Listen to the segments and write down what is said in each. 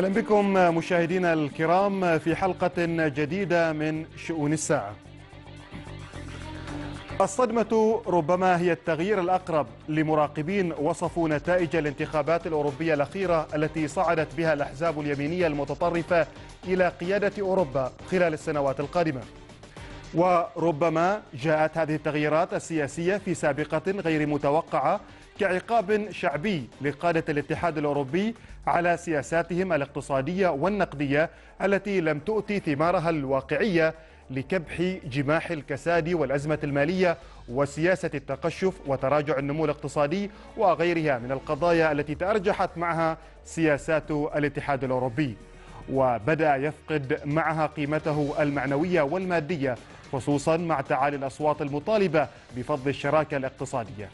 أهلا بكم مشاهدينا الكرام في حلقة جديدة من شؤون الساعة الصدمة ربما هي التغيير الأقرب لمراقبين وصفوا نتائج الانتخابات الأوروبية الأخيرة التي صعدت بها الأحزاب اليمينية المتطرفة إلى قيادة أوروبا خلال السنوات القادمة وربما جاءت هذه التغييرات السياسية في سابقة غير متوقعة كعقاب شعبي لقادة الاتحاد الأوروبي على سياساتهم الاقتصادية والنقدية التي لم تؤتي ثمارها الواقعية لكبح جماح الكساد والأزمة المالية وسياسة التقشف وتراجع النمو الاقتصادي وغيرها من القضايا التي تأرجحت معها سياسات الاتحاد الأوروبي وبدأ يفقد معها قيمته المعنوية والمادية خصوصا مع تعالي الأصوات المطالبة بفض الشراكة الاقتصادية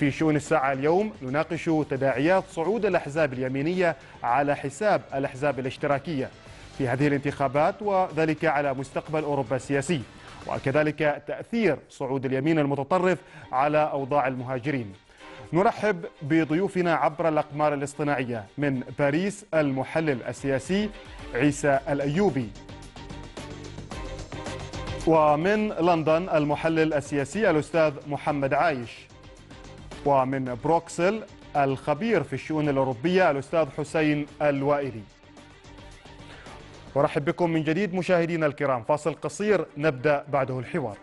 في شؤون الساعة اليوم نناقش تداعيات صعود الأحزاب اليمينية على حساب الأحزاب الاشتراكية في هذه الانتخابات وذلك على مستقبل أوروبا السياسي وكذلك تأثير صعود اليمين المتطرف على أوضاع المهاجرين نرحب بضيوفنا عبر الأقمار الاصطناعية من باريس المحلل السياسي عيسى الأيوبي ومن لندن المحلل السياسي الأستاذ محمد عايش ومن بروكسل الخبير في الشؤون الأوروبية الأستاذ حسين الوائلي ورحب بكم من جديد مشاهدينا الكرام فاصل قصير نبدأ بعده الحوار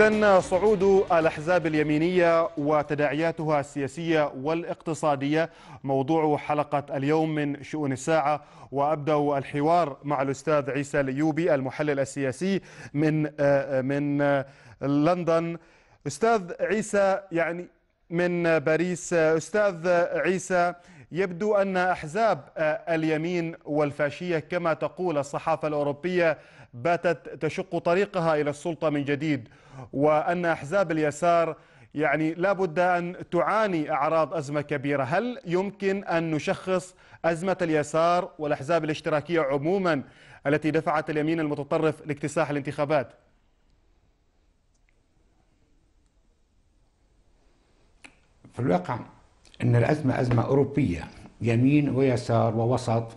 إذا صعود الأحزاب اليمينية وتداعياتها السياسية والاقتصادية موضوع حلقة اليوم من شؤون الساعة وأبدأ الحوار مع الأستاذ عيسى اليوبي المحلل السياسي من من لندن أستاذ عيسى يعني من باريس أستاذ عيسى يبدو أن أحزاب اليمين والفاشية كما تقول الصحافة الأوروبية باتت تشق طريقها إلى السلطة من جديد وأن أحزاب اليسار يعني لا بد أن تعاني أعراض أزمة كبيرة هل يمكن أن نشخص أزمة اليسار والأحزاب الاشتراكية عموما التي دفعت اليمين المتطرف لاكتساح الانتخابات في الواقع أن الأزمة أزمة أوروبية يمين ويسار ووسط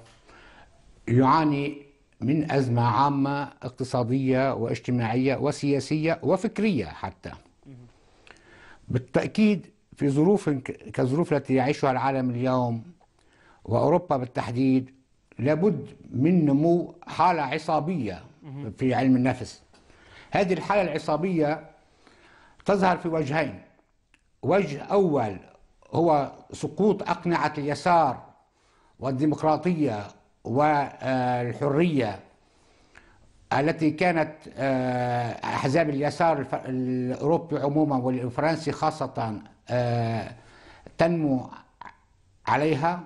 يعاني من أزمة عامة اقتصادية واجتماعية وسياسية وفكرية حتى بالتأكيد في ظروف كالظروف التي يعيشها العالم اليوم وأوروبا بالتحديد لابد من نمو حالة عصابية في علم النفس هذه الحالة العصابية تظهر في وجهين وجه أول هو سقوط أقنعة اليسار والديمقراطية والحرية التي كانت آه، أحزاب اليسار الأوروبي عموما والفرنسي خاصة آه، تنمو عليها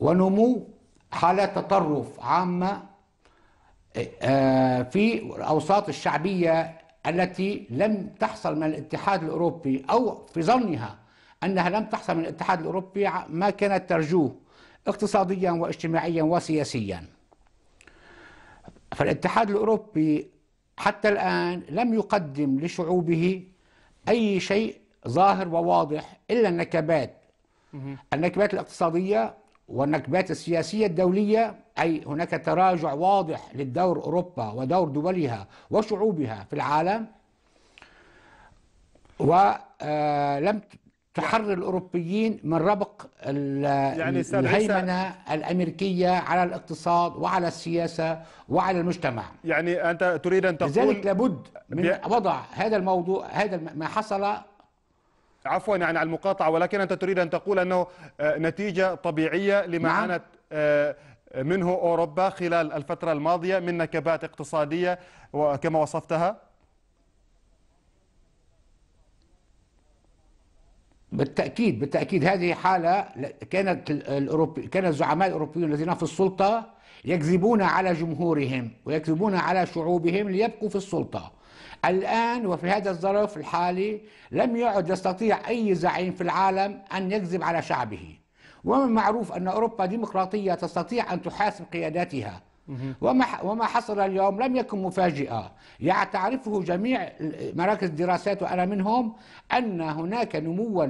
ونمو حالة تطرف عامة آه، في الأوساط الشعبية التي لم تحصل من الاتحاد الأوروبي أو في ظنها أنها لم تحصل من الاتحاد الأوروبي ما كانت ترجوه اقتصاديا واجتماعيا وسياسيا فالاتحاد الأوروبي حتى الآن لم يقدم لشعوبه أي شيء ظاهر وواضح إلا النكبات النكبات الاقتصادية والنكبات السياسية الدولية أي هناك تراجع واضح للدور أوروبا ودور دولها وشعوبها في العالم ولم آه، تحرر يعني الاوروبيين من ربق يعني الهيمنه الامريكيه على الاقتصاد وعلى السياسه وعلى المجتمع. يعني انت تريد ان تقول لذلك لابد من بي... وضع هذا الموضوع هذا ما حصل عفوا يعني على المقاطعه ولكن انت تريد ان تقول انه آه، نتيجه طبيعيه لما نعم. عانت آه، منه اوروبا خلال الفتره الماضيه من نكبات اقتصاديه وكما وصفتها؟ بالتاكيد بالتاكيد هذه حاله كانت الاوروبي كان الزعماء الاوروبيون الذين في السلطه يكذبون على جمهورهم ويكذبون على شعوبهم ليبقوا في السلطه الآن وفي هذا الظرف الحالي لم يعد يستطيع أي زعيم في العالم أن يكذب على شعبه ومن المعروف أن أوروبا ديمقراطية تستطيع أن تحاسب قياداتها وما وما حصل اليوم لم يكن مفاجئه يعني تعرفه جميع مراكز الدراسات وانا منهم ان هناك نموا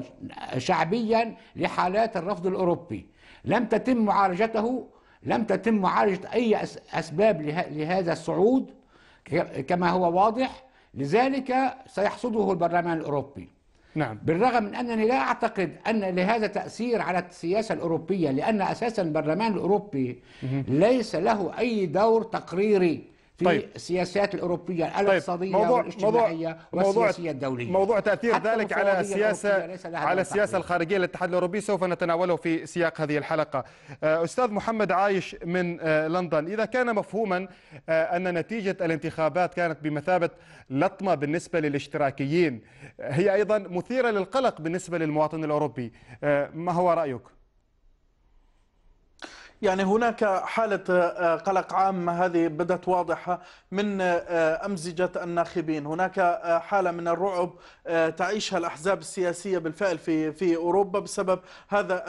شعبيا لحالات الرفض الاوروبي لم تتم معالجته لم تتم معالجه اي اسباب لهذا الصعود كما هو واضح لذلك سيحصده البرلمان الاوروبي نعم بالرغم من أنني لا أعتقد أن لهذا تأثير على السياسة الأوروبية لأن أساسا البرلمان الأوروبي ليس له أي دور تقريري في طيب. السياسات الاوروبيه الاقتصاديه طيب. والاجتماعيه موضوع والسياسيه الدوليه موضوع تاثير ذلك على السياسه على السياسه الخارجيه للاتحاد الاوروبي سوف نتناوله في سياق هذه الحلقه آه، استاذ محمد عايش من آه، لندن اذا كان مفهوما آه، ان نتيجه الانتخابات كانت بمثابه لطمه بالنسبه للاشتراكيين هي ايضا مثيره للقلق بالنسبه للمواطن الاوروبي ما هو رايك يعني هناك حالة آه، قلق عام هذه بدت واضحة من آه، أمزجة الناخبين هناك آه، حالة من الرعب تعيشها الأحزاب السياسية بالفعل في في أوروبا بسبب هذا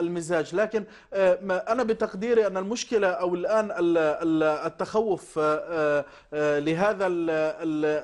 المزاج لكن أنا بتقديري أن المشكلة أو الآن التخوف لهذا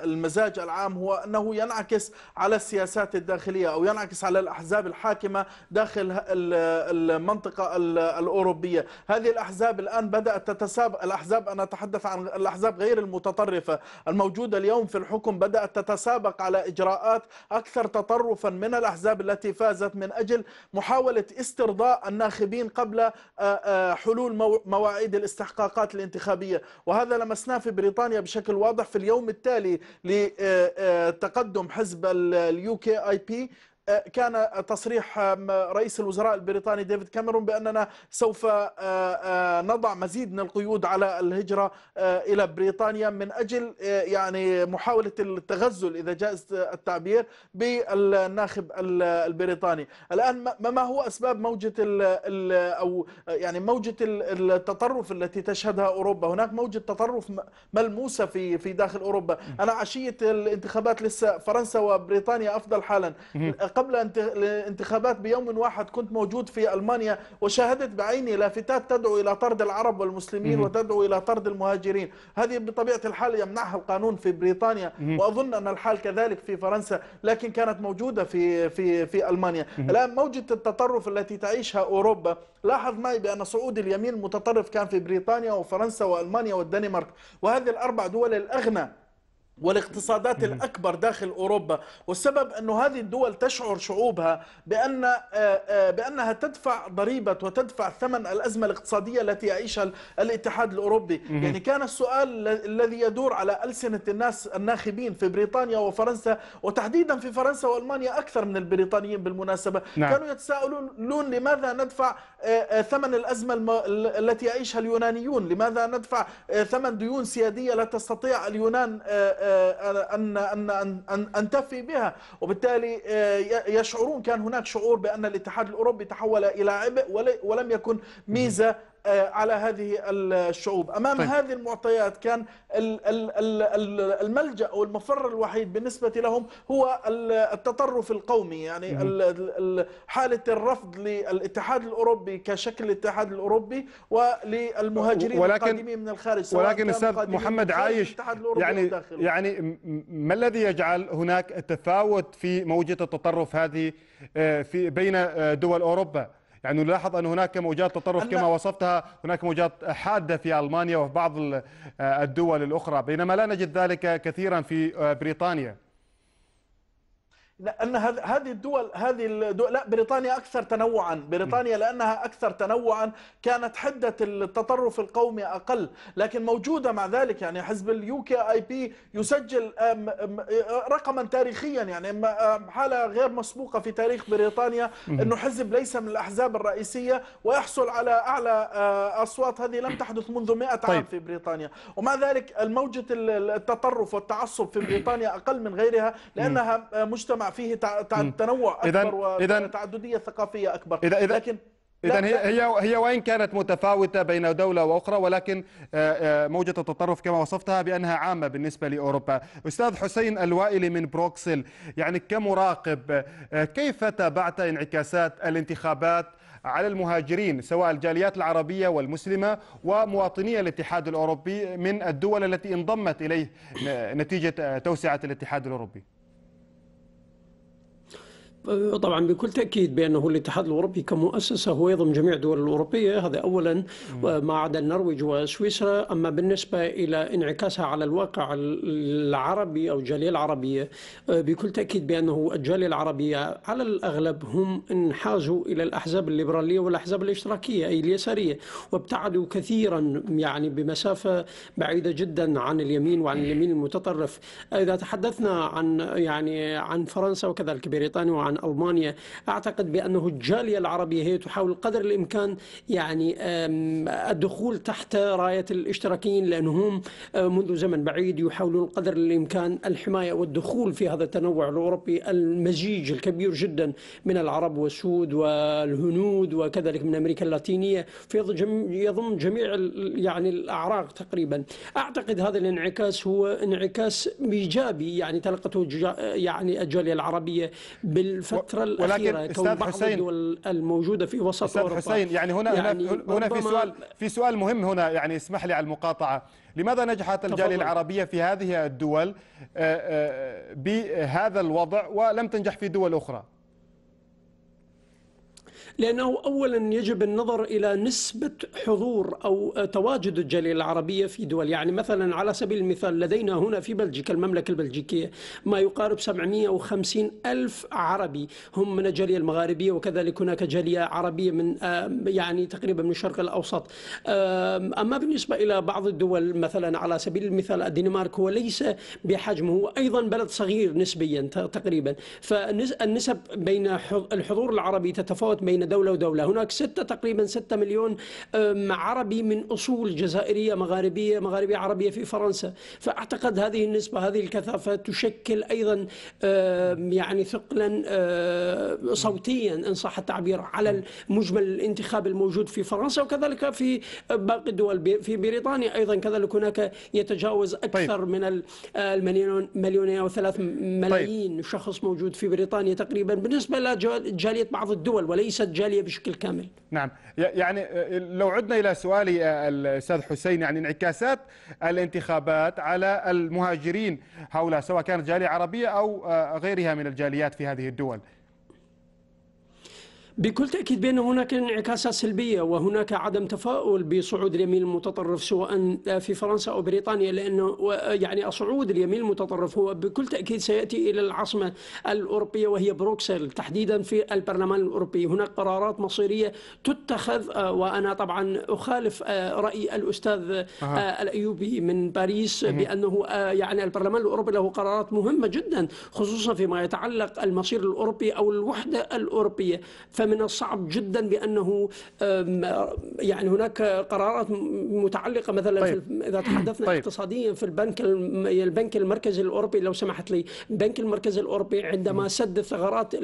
المزاج العام هو أنه ينعكس على السياسات الداخلية أو ينعكس على الأحزاب الحاكمة داخل المنطقة الأوروبية هذه الأحزاب الآن بدأت تتسابق الأحزاب أنا أتحدث عن الأحزاب غير المتطرفة الموجودة اليوم في الحكم بدأت تتسابق على إجراءات أكثر تطرفا من الأحزاب التي فازت من أجل محاولة استرضاء الناخبين قبل آه، آه، حلول مواعيد الاستحقاقات الانتخابية وهذا لمسناه في بريطانيا بشكل واضح في اليوم التالي لتقدم آه، حزب اليو كي اي بي أه، كان تصريح رئيس الوزراء البريطاني ديفيد كاميرون بأننا سوف أه، أه، نضع مزيد من القيود على الهجرة إلى بريطانيا من أجل يعني محاولة التغزل إذا جاز التعبير بالناخب البريطاني الآن ما هو أسباب موجة أو يعني موجة التطرف التي تشهدها أوروبا هناك موجة تطرف ملموسة في في داخل أوروبا أنا عشية الانتخابات لسه فرنسا وبريطانيا أفضل حالا قبل الانتخابات بيوم واحد كنت موجود في ألمانيا وشاهدت بعيني لافتات تدعو إلى طرد العرب والمسلمين مم. وتدعو إلى طرد المهاجرين هذه بطبيعة الحال يمنعها القانون في بريطانيا مم. وأظن أن الحال كذلك في فرنسا لكن كانت موجودة في, في, في ألمانيا مم. الآن موجة التطرف التي تعيشها أوروبا لاحظ معي بأن صعود اليمين المتطرف كان في بريطانيا وفرنسا وألمانيا والدنمارك وهذه الأربع دول الأغنى والاقتصادات الأكبر داخل أوروبا والسبب أن هذه الدول تشعر شعوبها بأن آه، آه، بأنها تدفع ضريبة وتدفع ثمن الأزمة الاقتصادية التي يعيشها الاتحاد الأوروبي مم. يعني كان السؤال الذي يدور على ألسنة الناس الناخبين في بريطانيا وفرنسا وتحديدا في فرنسا وألمانيا أكثر من البريطانيين بالمناسبة نعم. كانوا يتساءلون لماذا ندفع آه، آه، ثمن الأزمة التي يعيشها اليونانيون لماذا ندفع آه، ثمن ديون سيادية لا تستطيع اليونان أن, أن, أن, أن تفي بها وبالتالي يشعرون كان هناك شعور بأن الاتحاد الأوروبي تحول إلى عبء ولم يكن ميزة آه، على هذه الشعوب أمام طيب. هذه المعطيات كان الملجأ أو المفر الوحيد بالنسبة لهم هو التطرف القومي يعني حالة الرفض للاتحاد الأوروبي كشكل الاتحاد الأوروبي وللمهاجرين ولكن القادمين من الخارج سواء ولكن أستاذ محمد عايش يعني يعني ما الذي يجعل هناك تفاوت في موجة التطرف هذه آه، في بين آه، دول أوروبا؟ يعني نلاحظ أن هناك موجات تطرف كما وصفتها هناك موجات حادة في ألمانيا وفي بعض الدول الأخرى بينما لا نجد ذلك كثيرا في آه، بريطانيا لان هذه الدول هذه الدول لا بريطانيا اكثر تنوعا بريطانيا لانها اكثر تنوعا كانت حده التطرف القومي اقل لكن موجوده مع ذلك يعني حزب اليو كي اي بي يسجل رقما تاريخيا يعني حاله غير مسبوقه في تاريخ بريطانيا انه حزب ليس من الاحزاب الرئيسيه ويحصل على اعلى آه، اصوات هذه لم تحدث منذ 100 طيب. عام في بريطانيا ومع ذلك الموجه التطرف والتعصب في بريطانيا اقل من غيرها لانها مجتمع فيه تنوع اكبر وتعدديه ثقافيه اكبر إذا إذا لكن إذا هي هي هي وإن كانت متفاوتة بين دولة وأخرى ولكن آه، آه، موجة التطرف كما وصفتها بأنها عامة بالنسبة لأوروبا. أستاذ حسين الوائلي من بروكسل يعني كمراقب آه، كيف تابعت انعكاسات الانتخابات على المهاجرين سواء الجاليات العربية والمسلمة ومواطني الاتحاد الأوروبي من الدول التي انضمت إليه نتيجة توسعة الاتحاد الأوروبي؟ أه، طبعا بكل تاكيد بانه الاتحاد الاوروبي كمؤسسه هو يضم جميع الدول الاوروبيه هذا اولا ما عدا النرويج وسويسرا اما بالنسبه الى انعكاسها على الواقع العربي او الجاليه العربيه أه، بكل تاكيد بانه الجاليه العربيه على الاغلب هم انحازوا الى الاحزاب الليبراليه والاحزاب الاشتراكيه اي اليساريه وابتعدوا كثيرا يعني بمسافه بعيده جدا عن اليمين وعن اليمين المتطرف اذا تحدثنا عن يعني عن فرنسا وكذلك بريطانيا وعن عن ألمانيا أعتقد بأنه الجالية العربية هي تحاول قدر الإمكان يعني الدخول تحت راية الاشتراكيين لأنهم آه، منذ زمن بعيد يحاولون قدر الإمكان الحماية والدخول في هذا التنوع الأوروبي المزيج الكبير جدا من العرب والسود والهنود وكذلك من أمريكا اللاتينية في يضم جميع يعني الأعراق تقريبا أعتقد هذا الانعكاس هو انعكاس إيجابي يعني تلقته يعني الجالية العربية بال الفترة الأخيرة ولكن أستاذ حسين الموجودة في وسط أستاذ أوروبا حسين يعني هنا يعني هنا في سؤال في سؤال مهم هنا يعني اسمح لي على المقاطعة لماذا نجحت الجالية العربية في هذه الدول آه، آه، بهذا الوضع ولم تنجح في دول أخرى؟ لأنه أولا يجب النظر إلى نسبة حضور أو تواجد الجالية العربية في دول يعني مثلا على سبيل المثال لدينا هنا في بلجيكا المملكة البلجيكية ما يقارب 750 ألف عربي هم من الجالية المغاربية وكذلك هناك جالية عربية من آه، يعني تقريبا من الشرق الأوسط أما بالنسبة إلى بعض الدول مثلا على سبيل المثال الدنمارك هو ليس بحجمه هو أيضا بلد صغير نسبيا تقريبا فالنسب بين الحضور العربي تتفاوت بين دولة ودولة هناك ستة تقريبا ستة مليون عربي من أصول جزائرية مغاربية مغاربية عربية في فرنسا فأعتقد هذه النسبة هذه الكثافة تشكل أيضا يعني ثقلا صوتيا إن صح التعبير على مجمل الانتخاب الموجود في فرنسا وكذلك في باقي الدول في بريطانيا أيضا كذلك هناك يتجاوز طيب. أكثر طيب. من آه، المليون مليونين أو ثلاث طيب. ملايين طيب. شخص موجود في بريطانيا تقريبا بالنسبة لجالية بعض الدول وليس الجاليه بشكل كامل نعم يعني آه، لو عدنا الى سؤالي آه، الاستاذ حسين يعني انعكاسات الانتخابات على المهاجرين هؤلاء سواء كانت جاليه عربيه او آه، غيرها من الجاليات في هذه الدول بكل تأكيد بأن هناك انعكاسات سلبية وهناك عدم تفاؤل بصعود اليمين المتطرف سواء في فرنسا أو بريطانيا لأنه يعني صعود اليمين المتطرف هو بكل تأكيد سيأتي إلى العاصمة الأوروبية وهي بروكسل تحديدا في البرلمان الأوروبي هناك قرارات مصيرية تتخذ وأنا طبعا أخالف آه، رأي الأستاذ أه. الأيوبي من باريس بأنه آه، يعني البرلمان الأوروبي له قرارات مهمة جدا خصوصا فيما يتعلق المصير الأوروبي أو الوحدة الأوروبية ف فمن الصعب جدا بانه يعني هناك قرارات متعلقه مثلا طيب. في اذا تحدثنا طيب. اقتصاديا في البنك البنك المركزي الاوروبي لو سمحت لي البنك المركزي الاوروبي عندما سد الثغرات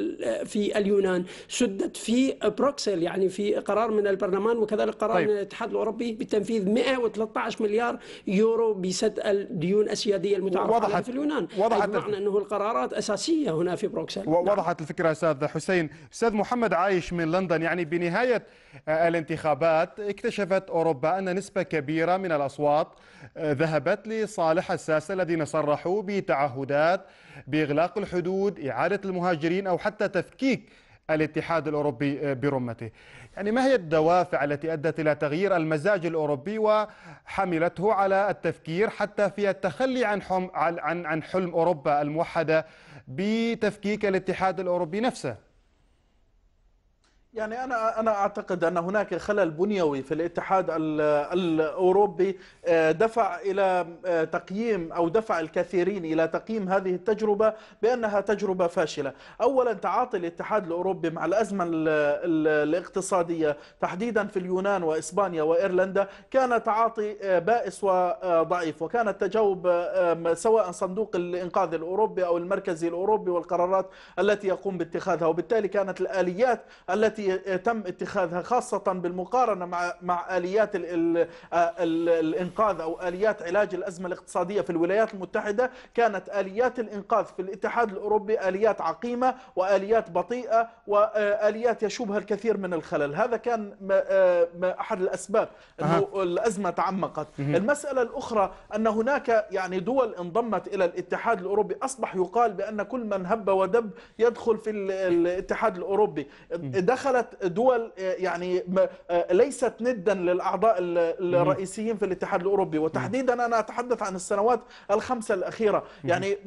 في اليونان سدت في بروكسل يعني في قرار من البرلمان وكذلك قرار طيب. من الاتحاد الاوروبي بتنفيذ 113 مليار يورو بسد الديون السياديه المتعلقه في اليونان وضحت بمعنى انه القرارات اساسيه هنا في بروكسل وضحت نعم. الفكره استاذ حسين استاذ محمد عادل عايش من لندن يعني بنهاية آه، الانتخابات اكتشفت أوروبا أن نسبة كبيرة من الأصوات آه، ذهبت لصالح الساسة الذين صرحوا بتعهدات بإغلاق الحدود إعادة المهاجرين أو حتى تفكيك الاتحاد الأوروبي آه، برمته يعني ما هي الدوافع التي أدت إلى تغيير المزاج الأوروبي وحملته على التفكير حتى في التخلي عن, عن حلم أوروبا الموحدة بتفكيك الاتحاد الأوروبي نفسه يعني أنا أنا أعتقد أن هناك خلل بنيوي في الاتحاد الأوروبي آه، دفع إلى آه، تقييم أو دفع الكثيرين إلى تقييم هذه التجربة بأنها تجربة فاشلة أولا تعاطي الاتحاد الأوروبي مع الأزمة الاقتصادية تحديدا في اليونان وإسبانيا وإيرلندا كان تعاطي آه، بائس وضعيف وكان التجاوب سواء صندوق الإنقاذ الأوروبي أو المركزي الأوروبي والقرارات التي يقوم باتخاذها وبالتالي كانت الآليات التي تم اتخاذها خاصة بالمقارنة مع مع آليات الإنقاذ أو آليات علاج الأزمة الاقتصادية في الولايات المتحدة كانت آليات الإنقاذ في الاتحاد الأوروبي آليات عقيمة وآليات بطيئة وآليات يشوبها الكثير من الخلل هذا كان آه، أحد الأسباب أنه الأزمة تعمقت المسألة الأخرى أن هناك يعني دول انضمت إلى الاتحاد الأوروبي أصبح يقال بأن كل من هب ودب يدخل في الاتحاد الأوروبي دخل دخلت دول آه، يعني آه، آه، ليست ندا للاعضاء الرئيسيين في الاتحاد الاوروبي وتحديدا انا اتحدث عن السنوات الخمسه الاخيره يعني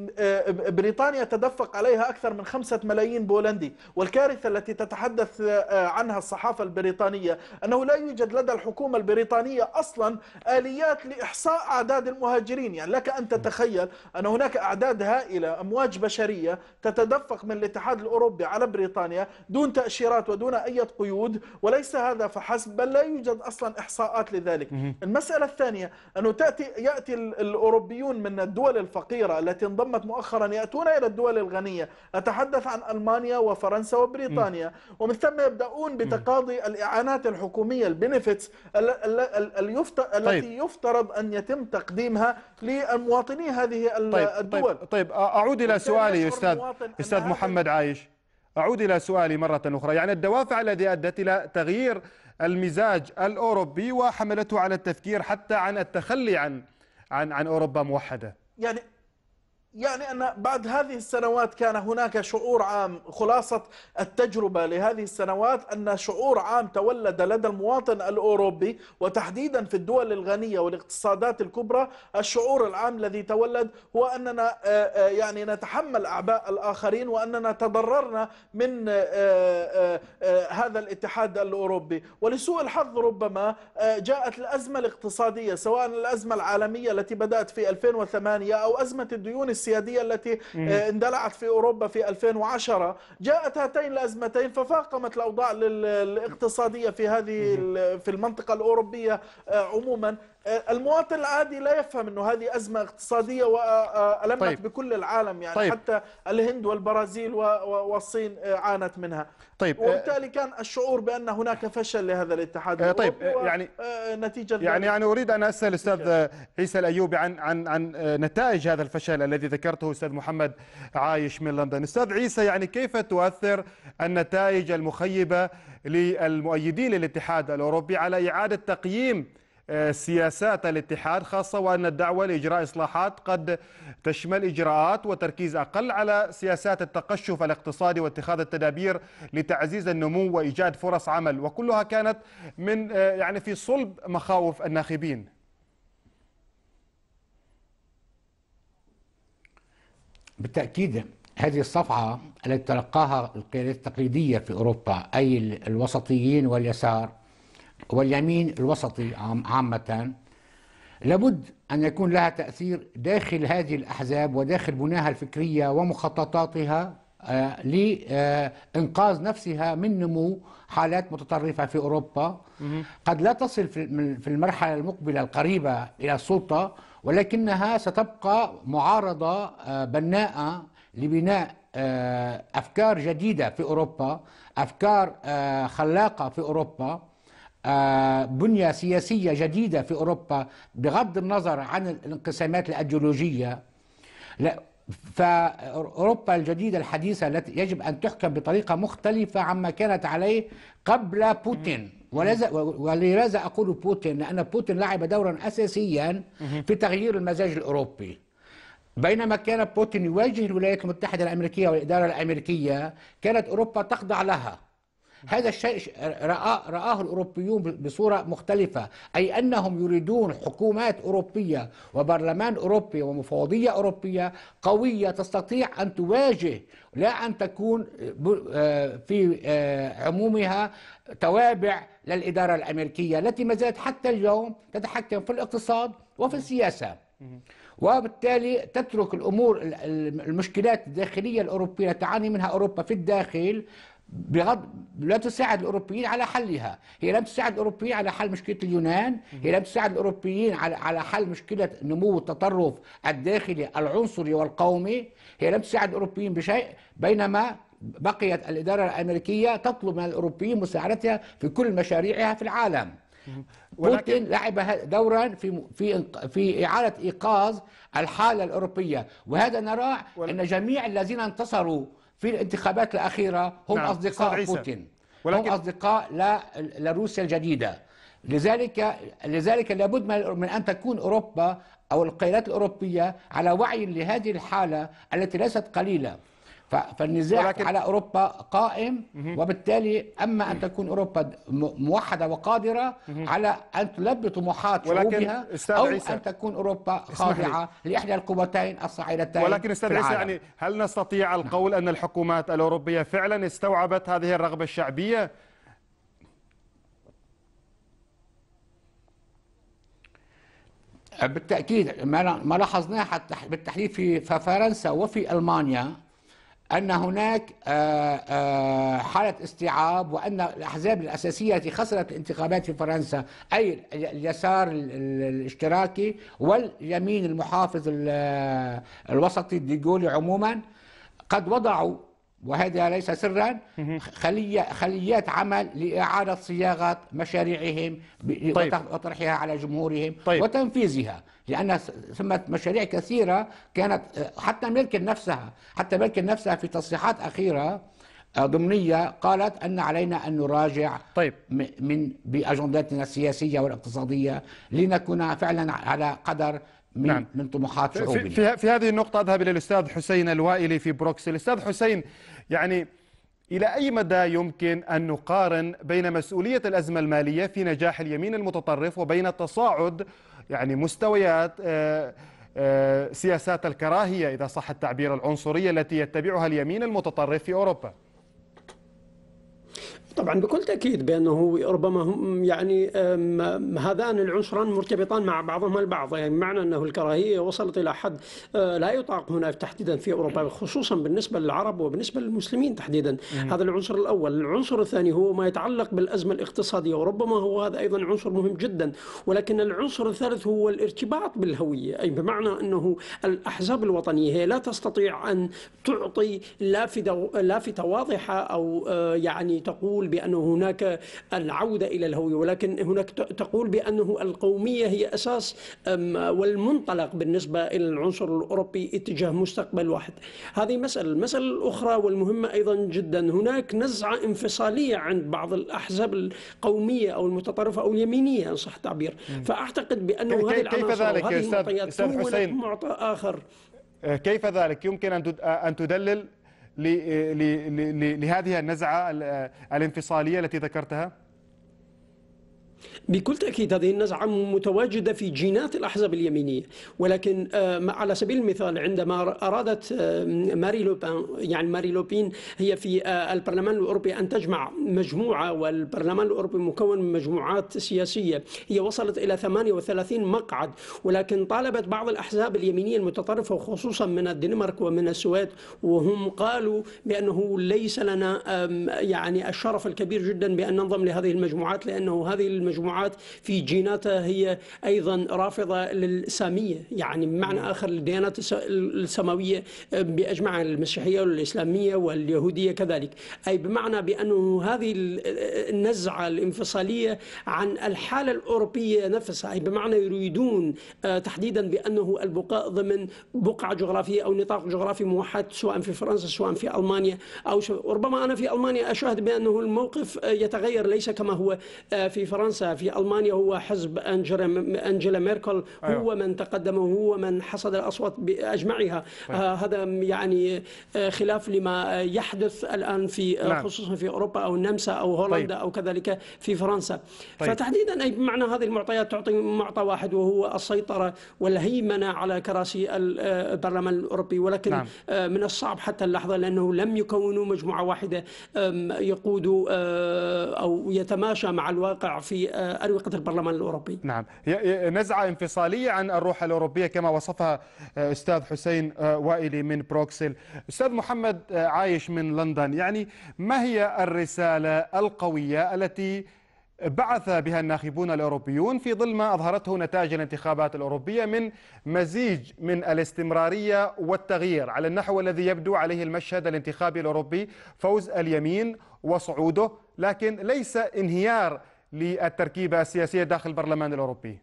بريطانيا تدفق عليها اكثر من خمسة ملايين بولندي والكارثه التي تتحدث عنها الصحافه البريطانيه انه لا يوجد لدى الحكومه البريطانيه اصلا اليات لاحصاء اعداد المهاجرين يعني لك ان تتخيل ان هناك اعداد هائله امواج بشريه تتدفق من الاتحاد الاوروبي على بريطانيا دون تاشيرات ودون دون أي قيود وليس هذا فحسب بل لا يوجد أصلا إحصاءات لذلك المسألة الثانية أنه تأتي يأتي الأوروبيون من الدول الفقيرة التي انضمت مؤخرا يأتون إلى الدول الغنية أتحدث عن ألمانيا وفرنسا وبريطانيا ومن ثم يبدأون بتقاضي الإعانات الحكومية البنفتس التي طيب. يفترض أن يتم تقديمها لمواطني هذه طيب، طيب، الدول طيب, طيب, طيب أعود إلى سؤالي أستاذ, أستاذ محمد عايش أعود إلى سؤالي مرة أخرى يعني الدوافع التي أدت إلى تغيير المزاج الأوروبي وحملته على التفكير حتى عن التخلي عن عن عن أوروبا موحدة يعني يعني أن بعد هذه السنوات كان هناك شعور عام خلاصة التجربة لهذه السنوات أن شعور عام تولد لدى المواطن الأوروبي وتحديدا في الدول الغنية والاقتصادات الكبرى الشعور العام الذي تولد هو أننا آه، آه، يعني نتحمل أعباء الآخرين وأننا تضررنا من آه، هذا الاتحاد الأوروبي ولسوء الحظ ربما جاءت الأزمة الاقتصادية سواء الأزمة العالمية التي بدأت في 2008 أو أزمة الديون السيادية التي آه، اندلعت في أوروبا في 2010 جاءت هاتين الأزمتين ففاقمت الأوضاع الاقتصادية في هذه في المنطقة الأوروبية آه، عموما المواطن العادي لا يفهم انه هذه ازمه اقتصاديه والمت طيب. بكل العالم يعني طيب. حتى الهند والبرازيل والصين آه، عانت منها طيب آه، وبالتالي كان الشعور بان هناك فشل لهذا الاتحاد آه، طيب يعني نتيجه يعني يعني اريد ان اسال استاذ عيسى الايوبي عن عن عن نتائج هذا الفشل الذي ذكرته استاذ محمد عايش من لندن استاذ عيسى يعني كيف تؤثر النتائج المخيبه للمؤيدين للاتحاد الاوروبي على اعاده تقييم سياسات الاتحاد خاصة وأن الدعوة لإجراء إصلاحات قد تشمل إجراءات وتركيز أقل على سياسات التقشف الاقتصادي واتخاذ التدابير لتعزيز النمو وإيجاد فرص عمل وكلها كانت من آه، يعني في صلب مخاوف الناخبين بالتأكيد هذه الصفعة التي تلقاها القيادات التقليدية في أوروبا أي الوسطيين واليسار واليمين الوسطي عامة لابد أن يكون لها تأثير داخل هذه الأحزاب وداخل بناها الفكرية ومخططاتها آه، لإنقاذ نفسها من نمو حالات متطرفة في أوروبا قد لا تصل في المرحلة المقبلة القريبة إلى السلطة ولكنها ستبقى معارضة آه، بناءة لبناء آه، أفكار جديدة في أوروبا أفكار خلاقة في أوروبا آه، بنية سياسية جديدة في أوروبا بغض النظر عن الانقسامات الأيديولوجية فأوروبا الجديدة الحديثة التي يجب أن تحكم بطريقة مختلفة عما كانت عليه قبل بوتين ولذا أقول بوتين لأن بوتين لعب دورا أساسيا في تغيير المزاج الأوروبي بينما كان بوتين يواجه الولايات المتحدة الأمريكية والإدارة الأمريكية كانت أوروبا تخضع لها هذا الشيء رآه, الأوروبيون بصورة مختلفة أي أنهم يريدون حكومات أوروبية وبرلمان أوروبي ومفوضية أوروبية قوية تستطيع أن تواجه لا أن تكون آه، في آه، عمومها توابع للإدارة الأمريكية التي ما زالت حتى اليوم تتحكم في الاقتصاد وفي السياسة وبالتالي تترك الامور المشكلات الداخليه الاوروبيه تعاني منها اوروبا في الداخل بغض لا تساعد الاوروبيين على حلها، هي لم تساعد الاوروبيين على حل مشكله اليونان، هي لم تساعد الاوروبيين على على حل مشكله نمو التطرف الداخلي العنصري والقومي، هي لم تساعد الاوروبيين بشيء بينما بقيت الاداره الامريكيه تطلب من الاوروبيين مساعدتها في كل مشاريعها في العالم. بوتين لعب دورا في في في اعاده ايقاظ الحاله الاوروبيه، وهذا نراه ان جميع الذين انتصروا في الانتخابات الأخيرة هم نعم. أصدقاء بوتين ولكن... هم أصدقاء لروسيا الجديدة لذلك لذلك لابد من ان تكون اوروبا او القيادات الاوروبيه على وعي لهذه الحاله التي ليست قليله فالنزاع ولكن... على اوروبا قائم وبالتالي اما ان تكون اوروبا موحده وقادره على ان تلبي طموحات شعوبها او عيسى. ان تكون اوروبا خاضعه لاحدى القوتين الصاعدتين ولكن استاذ عيسى يعني هل نستطيع نعم. القول ان الحكومات الاوروبيه فعلا استوعبت هذه الرغبه الشعبيه؟ بالتاكيد ما لاحظناه حتى بالتحديد في فرنسا وفي المانيا ان هناك آه، آه، حاله استيعاب وان الاحزاب الاساسيه التي خسرت الانتخابات في فرنسا اي اليسار الاشتراكي واليمين المحافظ الوسطي ديغولي عموما قد وضعوا وهذا ليس سرا خلية خليات عمل لإعادة صياغة مشاريعهم طيب. وطرحها على جمهورهم طيب. وتنفيذها لأن ثمة مشاريع كثيرة كانت حتى ميركل نفسها حتى ميركل نفسها في تصريحات أخيرة ضمنية آه، قالت أن علينا أن نراجع طيب. من بأجنداتنا السياسية والاقتصادية لنكون فعلا على قدر من, نعم. من طموحات شعوبنا في, في هذه النقطة أذهب إلى الأستاذ حسين الوائلي في بروكسل الأستاذ حسين يعني إلى أي مدى يمكن أن نقارن بين مسؤولية الأزمة المالية في نجاح اليمين المتطرف وبين التصاعد يعني مستويات آه، آه، سياسات الكراهية إذا صح التعبير العنصرية التي يتبعها اليمين المتطرف في أوروبا طبعا بكل تاكيد بانه ربما هم يعني هذان العنصران مرتبطان مع بعضهما البعض يعني معنى انه الكراهيه وصلت الى حد آه، لا يطاق هنا تحديدا في اوروبا خصوصا بالنسبه للعرب وبالنسبه للمسلمين تحديدا هذا العنصر الاول العنصر الثاني هو ما يتعلق بالازمه الاقتصاديه وربما هو هذا ايضا عنصر مهم جدا ولكن العنصر الثالث هو الارتباط بالهويه اي بمعنى انه الاحزاب الوطنيه هي لا تستطيع ان تعطي لافته لافته واضحه او آه، يعني تقول تقول بأن هناك العودة إلى الهوية ولكن هناك تقول بأنه القومية هي أساس والمنطلق بالنسبة إلى العنصر الأوروبي اتجاه مستقبل واحد هذه مسألة المسألة الأخرى والمهمة أيضا جدا هناك نزعة انفصالية عند بعض الأحزاب القومية أو المتطرفة أو اليمينية إن صح التعبير فأعتقد بأنه هذه العناصر هذه المعطيات معطى آخر آه، كيف ذلك يمكن أن آه، تدلل لهذه النزعة الانفصالية التي ذكرتها؟ بكل تأكيد هذه النزعة متواجدة في جينات الأحزاب اليمينية ولكن آه، على سبيل المثال عندما أرادت آه، ماري لوبان يعني ماري لوبين هي في آه، البرلمان الأوروبي أن تجمع مجموعة والبرلمان الأوروبي مكون من مجموعات سياسية هي وصلت إلى 38 مقعد ولكن طالبت بعض الأحزاب اليمينية المتطرفة وخصوصا من الدنمارك ومن السويد وهم قالوا بأنه ليس لنا يعني الشرف الكبير جدا بأن ننضم لهذه المجموعات لأنه هذه المجموعات مجموعات في جيناتها هي أيضا رافضة للسامية يعني بمعنى آخر الديانات السماوية آه، بأجمعها المسيحية والإسلامية واليهودية كذلك أي بمعنى بأنه هذه النزعة الانفصالية عن الحالة الأوروبية نفسها أي بمعنى يريدون آه، تحديدا بأنه البقاء ضمن بقعة جغرافية أو نطاق جغرافي موحد سواء في فرنسا سواء في ألمانيا أو ربما أنا في ألمانيا أشاهد بأنه الموقف آه، يتغير ليس كما هو في فرنسا في ألمانيا هو حزب انجيلا ميركل هو أيوه. من تقدم هو من حصد الأصوات بأجمعها أيوة. آه هذا يعني آه، خلاف لما يحدث الآن في آه، نعم. خصوصا في أوروبا أو النمسا أو هولندا طيب. أو كذلك في فرنسا طيب. فتحديدا أي بمعنى هذه المعطيات تعطي معطى واحد وهو السيطرة والهيمنة على كراسي آه، البرلمان الأوروبي ولكن نعم. من الصعب حتى اللحظة لأنه لم يكونوا مجموعة واحدة يقودوا أو يتماشى مع الواقع في أروقة البرلمان الأوروبي نعم نزعة انفصالية عن الروح الأوروبية كما وصفها آه، أستاذ حسين آه، وائلي من بروكسل أستاذ محمد آه، عايش من لندن يعني ما هي الرسالة القوية التي بعث بها الناخبون الأوروبيون في ظل ما أظهرته نتائج الانتخابات الأوروبية من مزيج من الاستمرارية والتغيير على النحو الذي يبدو عليه المشهد الانتخابي الأوروبي فوز اليمين وصعوده لكن ليس انهيار للتركيبة السياسية داخل البرلمان الأوروبي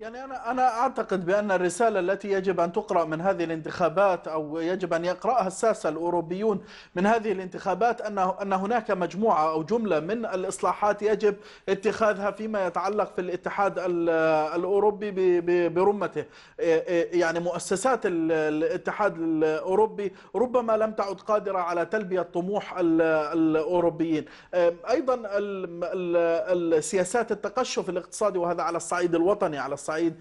يعني أنا أنا أعتقد بأن الرسالة التي يجب أن تقرأ من هذه الانتخابات أو يجب أن يقرأها الساسة الأوروبيون من هذه الانتخابات أن أن هناك مجموعة أو جملة من الإصلاحات يجب اتخاذها فيما يتعلق في الاتحاد الأوروبي برمته يعني مؤسسات الاتحاد الأوروبي ربما لم تعد قادرة على تلبية طموح الأوروبيين أيضا السياسات التقشف الاقتصادي وهذا على الصعيد الوطني على الصعيد الصعيد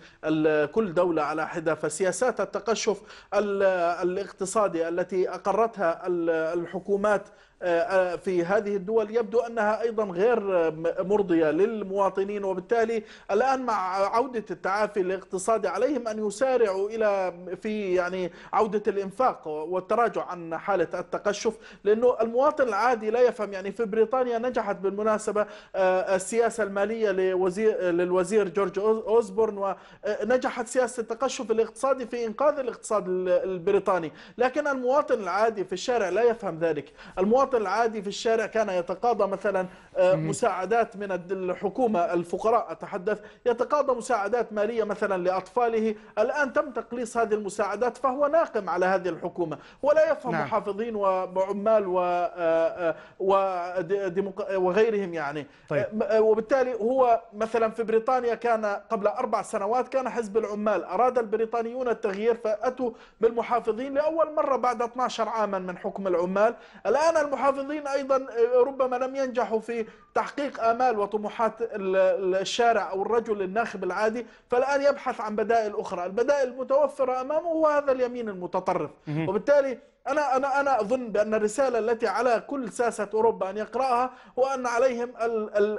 كل دولة على حدة فسياسات التقشف الاقتصادي التي أقرتها الحكومات آه، آه، في هذه الدول يبدو أنها أيضا غير آه، مرضية للمواطنين وبالتالي الآن مع عودة التعافي الاقتصادي عليهم أن يسارعوا إلى في يعني عودة الإنفاق والتراجع عن حالة التقشف لأنه المواطن العادي لا يفهم يعني في بريطانيا نجحت بالمناسبة السياسة المالية لوزير للوزير جورج أوزبورن ونجحت سياسة التقشف الاقتصادي في إنقاذ الاقتصاد البريطاني لكن المواطن العادي في الشارع لا يفهم ذلك المواطن المواطن العادي في الشارع كان يتقاضى مثلا آه، مساعدات من الحكومة الفقراء أتحدث يتقاضى مساعدات مالية مثلا لأطفاله الآن تم تقليص هذه المساعدات فهو ناقم على هذه الحكومة ولا يفهم نعم. محافظين وعمال آه، آه، وغيرهم يعني طيب. وبالتالي هو مثلا في بريطانيا كان قبل أربع سنوات كان حزب العمال أراد البريطانيون التغيير فأتوا بالمحافظين لأول مرة بعد 12 عاما من حكم العمال الآن المحافظين المحافظين أيضا آه، ربما لم ينجحوا في تحقيق آمال وطموحات الشارع أو الرجل الناخب العادي فالآن يبحث عن بدائل أخرى البدائل المتوفرة أمامه هو هذا اليمين المتطرف وبالتالي أنا أنا أنا أظن بأن الرسالة التي على كل ساسة أوروبا أن يقرأها هو أن عليهم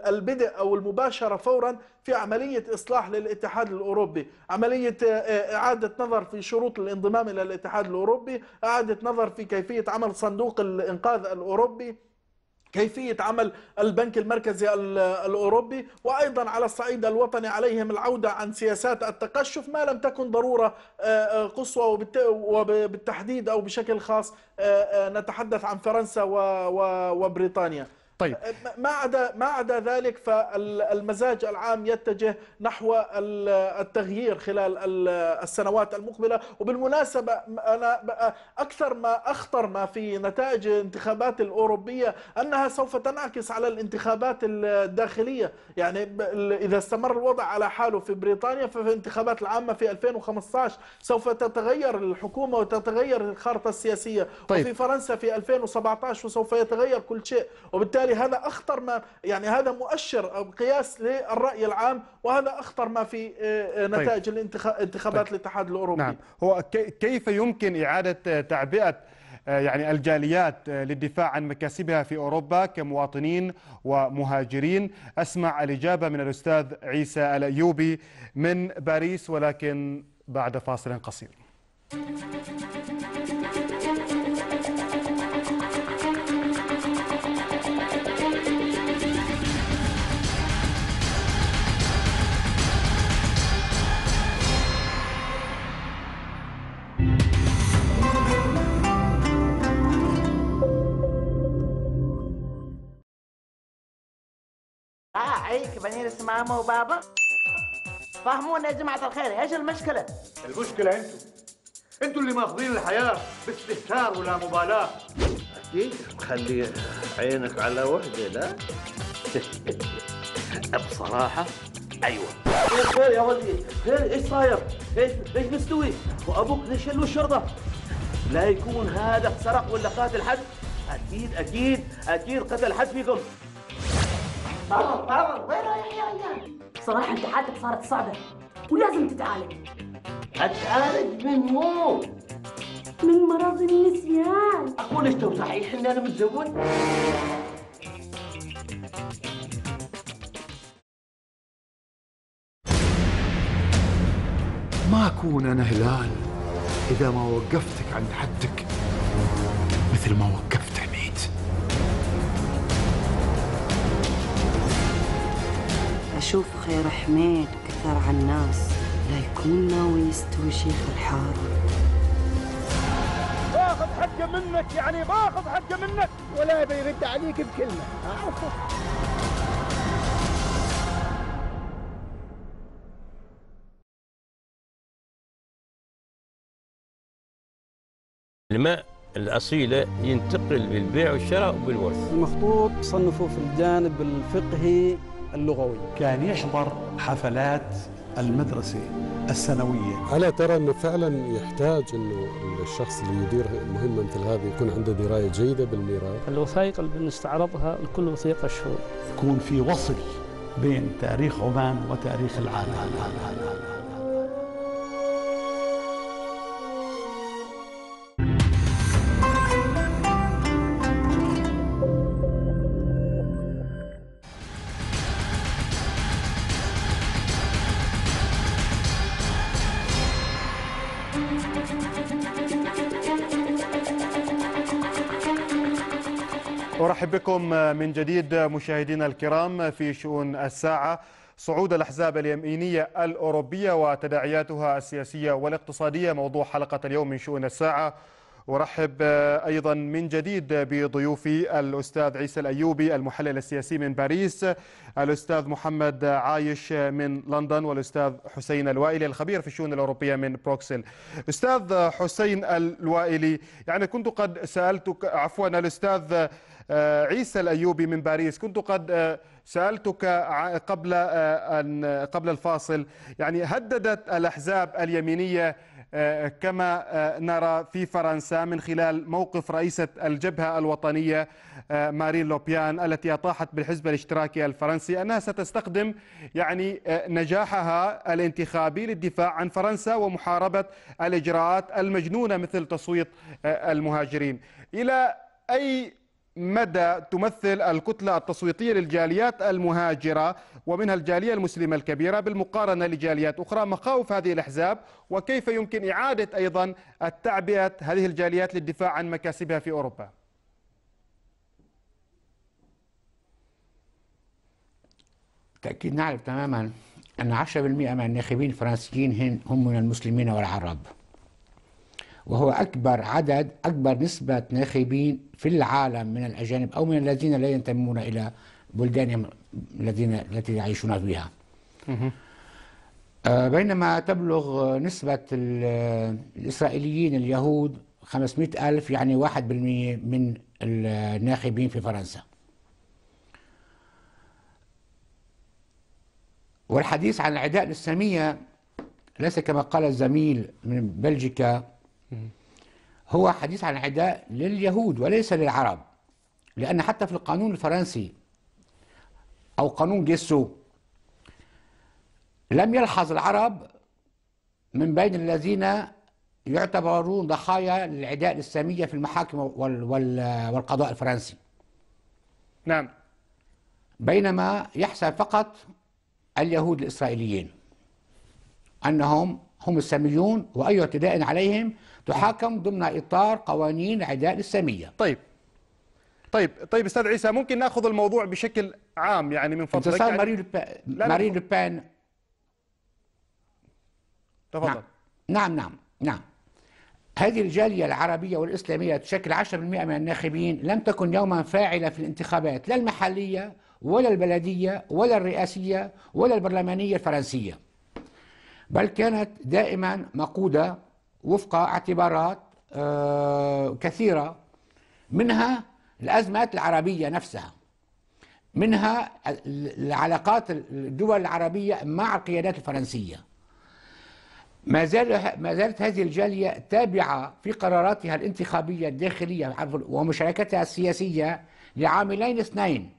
البدء أو المباشرة فورا في عملية إصلاح للاتحاد الأوروبي عملية آه، إعادة نظر في شروط الانضمام إلى الاتحاد الأوروبي إعادة نظر في كيفية عمل صندوق الإنقاذ الأوروبي كيفية عمل البنك المركزي الأوروبي وأيضا على الصعيد الوطني عليهم العودة عن سياسات التقشف ما لم تكن ضرورة آه، آه، قصوى وبالتحديد أو بشكل خاص آه، نتحدث عن فرنسا وبريطانيا طيب أه، ما عدا ما عدا ذلك فالمزاج العام يتجه نحو التغيير خلال السنوات المقبله وبالمناسبه انا اكثر ما اخطر ما في نتائج الانتخابات الاوروبيه انها سوف تنعكس على الانتخابات الداخليه يعني اذا استمر الوضع على حاله في بريطانيا ففي الانتخابات العامه في 2015 سوف تتغير الحكومه وتتغير الخارطه السياسيه طيب. وفي فرنسا في 2017 وسوف يتغير كل شيء وبالتالي وبالتالي هذا أخطر ما يعني هذا مؤشر أو قياس للرأي العام وهذا أخطر ما في آه، آه، طيب. نتائج طيب. الانتخابات طيب. الاتحاد الأوروبي نعم. هو كيف يمكن إعادة آه، تعبئة يعني الجاليات للدفاع عن مكاسبها في اوروبا كمواطنين ومهاجرين اسمع الاجابه من الاستاذ عيسى الايوبي من باريس ولكن بعد فاصل قصير. مدرس ماما وبابا فهمونا يا جماعه الخير ايش المشكله المشكله انتم انتم اللي ماخذين الحياه باستهتار ولا مبالاه اكيد خلي عينك على وحده لا بصراحه ايوه خير يا ولدي خير ايش صاير؟ ايش ايش مستوي؟ وابوك ليش شلوا الشرطه؟ لا يكون هذا سرق ولا قاتل حد اكيد اكيد اكيد قتل حد فيكم بابا وين رايح يا عيال؟ بصراحة أنت حالتك صارت صعبة ولازم تتعالج أتعالج من مو؟ من مرض النسيان أقول أنت صحيح إن أنا متزوج؟ ما أكون أنا هلال إذا ما وقفتك عند حدك مثل ما وقفتك أشوف خير حميد كثر الناس لا يكون ناوي يستوي شيخ الحارة باخذ حقه منك يعني باخذ حقه منك ولا بيرد عليك بكلمة أعرفه الماء الأصيلة ينتقل بالبيع والشراء وبالورث المخطوط صنفوه في الجانب الفقهي اللغوي كان يحضر حفلات المدرسة السنوية ألا ترى أنه فعلا يحتاج أنه الشخص اللي يدير مهمة مثل هذه يكون عنده دراية جيدة بالميراث الوثائق اللي بنستعرضها الكل وثيقة شهور يكون في وصل بين تاريخ عمان وتاريخ العالم بكم من جديد مشاهدينا الكرام في شؤون الساعة صعود الأحزاب اليمينية الأوروبية وتداعياتها السياسية والاقتصادية موضوع حلقة اليوم من شؤون الساعة ورحب أيضا من جديد بضيوفي الأستاذ عيسى الأيوبي المحلل السياسي من باريس الأستاذ محمد عايش من لندن والأستاذ حسين الوائلي الخبير في الشؤون الأوروبية من بروكسل أستاذ حسين الوائلي يعني كنت قد سألتك عفوا الأستاذ آه، عيسى الايوبي من باريس كنت قد آه، سالتك قبل آه، ان قبل الفاصل يعني هددت الاحزاب اليمينيه كما نرى في فرنسا من خلال موقف رئيسة الجبهة الوطنية مارين لوبيان التي أطاحت بالحزب الاشتراكي الفرنسي أنها ستستخدم يعني نجاحها الانتخابي للدفاع عن فرنسا ومحاربة الإجراءات المجنونة مثل تصويت المهاجرين إلى أي مدى تمثل الكتلة التصويتية للجاليات المهاجرة ومنها الجالية المسلمة الكبيرة بالمقارنة لجاليات أخرى مخاوف هذه الأحزاب وكيف يمكن إعادة أيضا التعبئة هذه الجاليات للدفاع عن مكاسبها في أوروبا بالتأكيد نعرف تماما أن 10% من الناخبين الفرنسيين هم من المسلمين والعرب وهو أكبر عدد أكبر نسبة ناخبين في العالم من الأجانب أو من الذين لا ينتمون إلى بلدانهم الذين التي يعيشون فيها آه، بينما تبلغ نسبة الإسرائيليين اليهود 500 ألف يعني 1% من الناخبين في فرنسا والحديث عن العداء للسامية ليس كما قال الزميل من بلجيكا هو حديث عن عداء لليهود وليس للعرب لأن حتى في القانون الفرنسي أو قانون جيسو لم يلحظ العرب من بين الذين يعتبرون ضحايا للعداء الإسلامية في المحاكم والقضاء الفرنسي نعم بينما يحسب فقط اليهود الإسرائيليين أنهم هم الساميون وأي اعتداء عليهم تحاكم ضمن اطار قوانين عداء الساميه طيب طيب طيب استاذ عيسى ممكن ناخذ الموضوع بشكل عام يعني من فضلك انتصار يعني ماري لوبان ماري لوبان تفضل نعم. نعم نعم نعم هذه الجالية العربية والإسلامية تشكل 10% من الناخبين لم تكن يوما فاعلة في الانتخابات لا المحلية ولا البلدية ولا الرئاسية ولا البرلمانية الفرنسية بل كانت دائما مقودة وفق اعتبارات آه، كثيرة منها الأزمات العربية نفسها منها العلاقات الدول العربية مع القيادات الفرنسية ما, ما زالت هذه الجالية تابعة في قراراتها الانتخابية الداخلية ومشاركتها السياسية لعاملين اثنين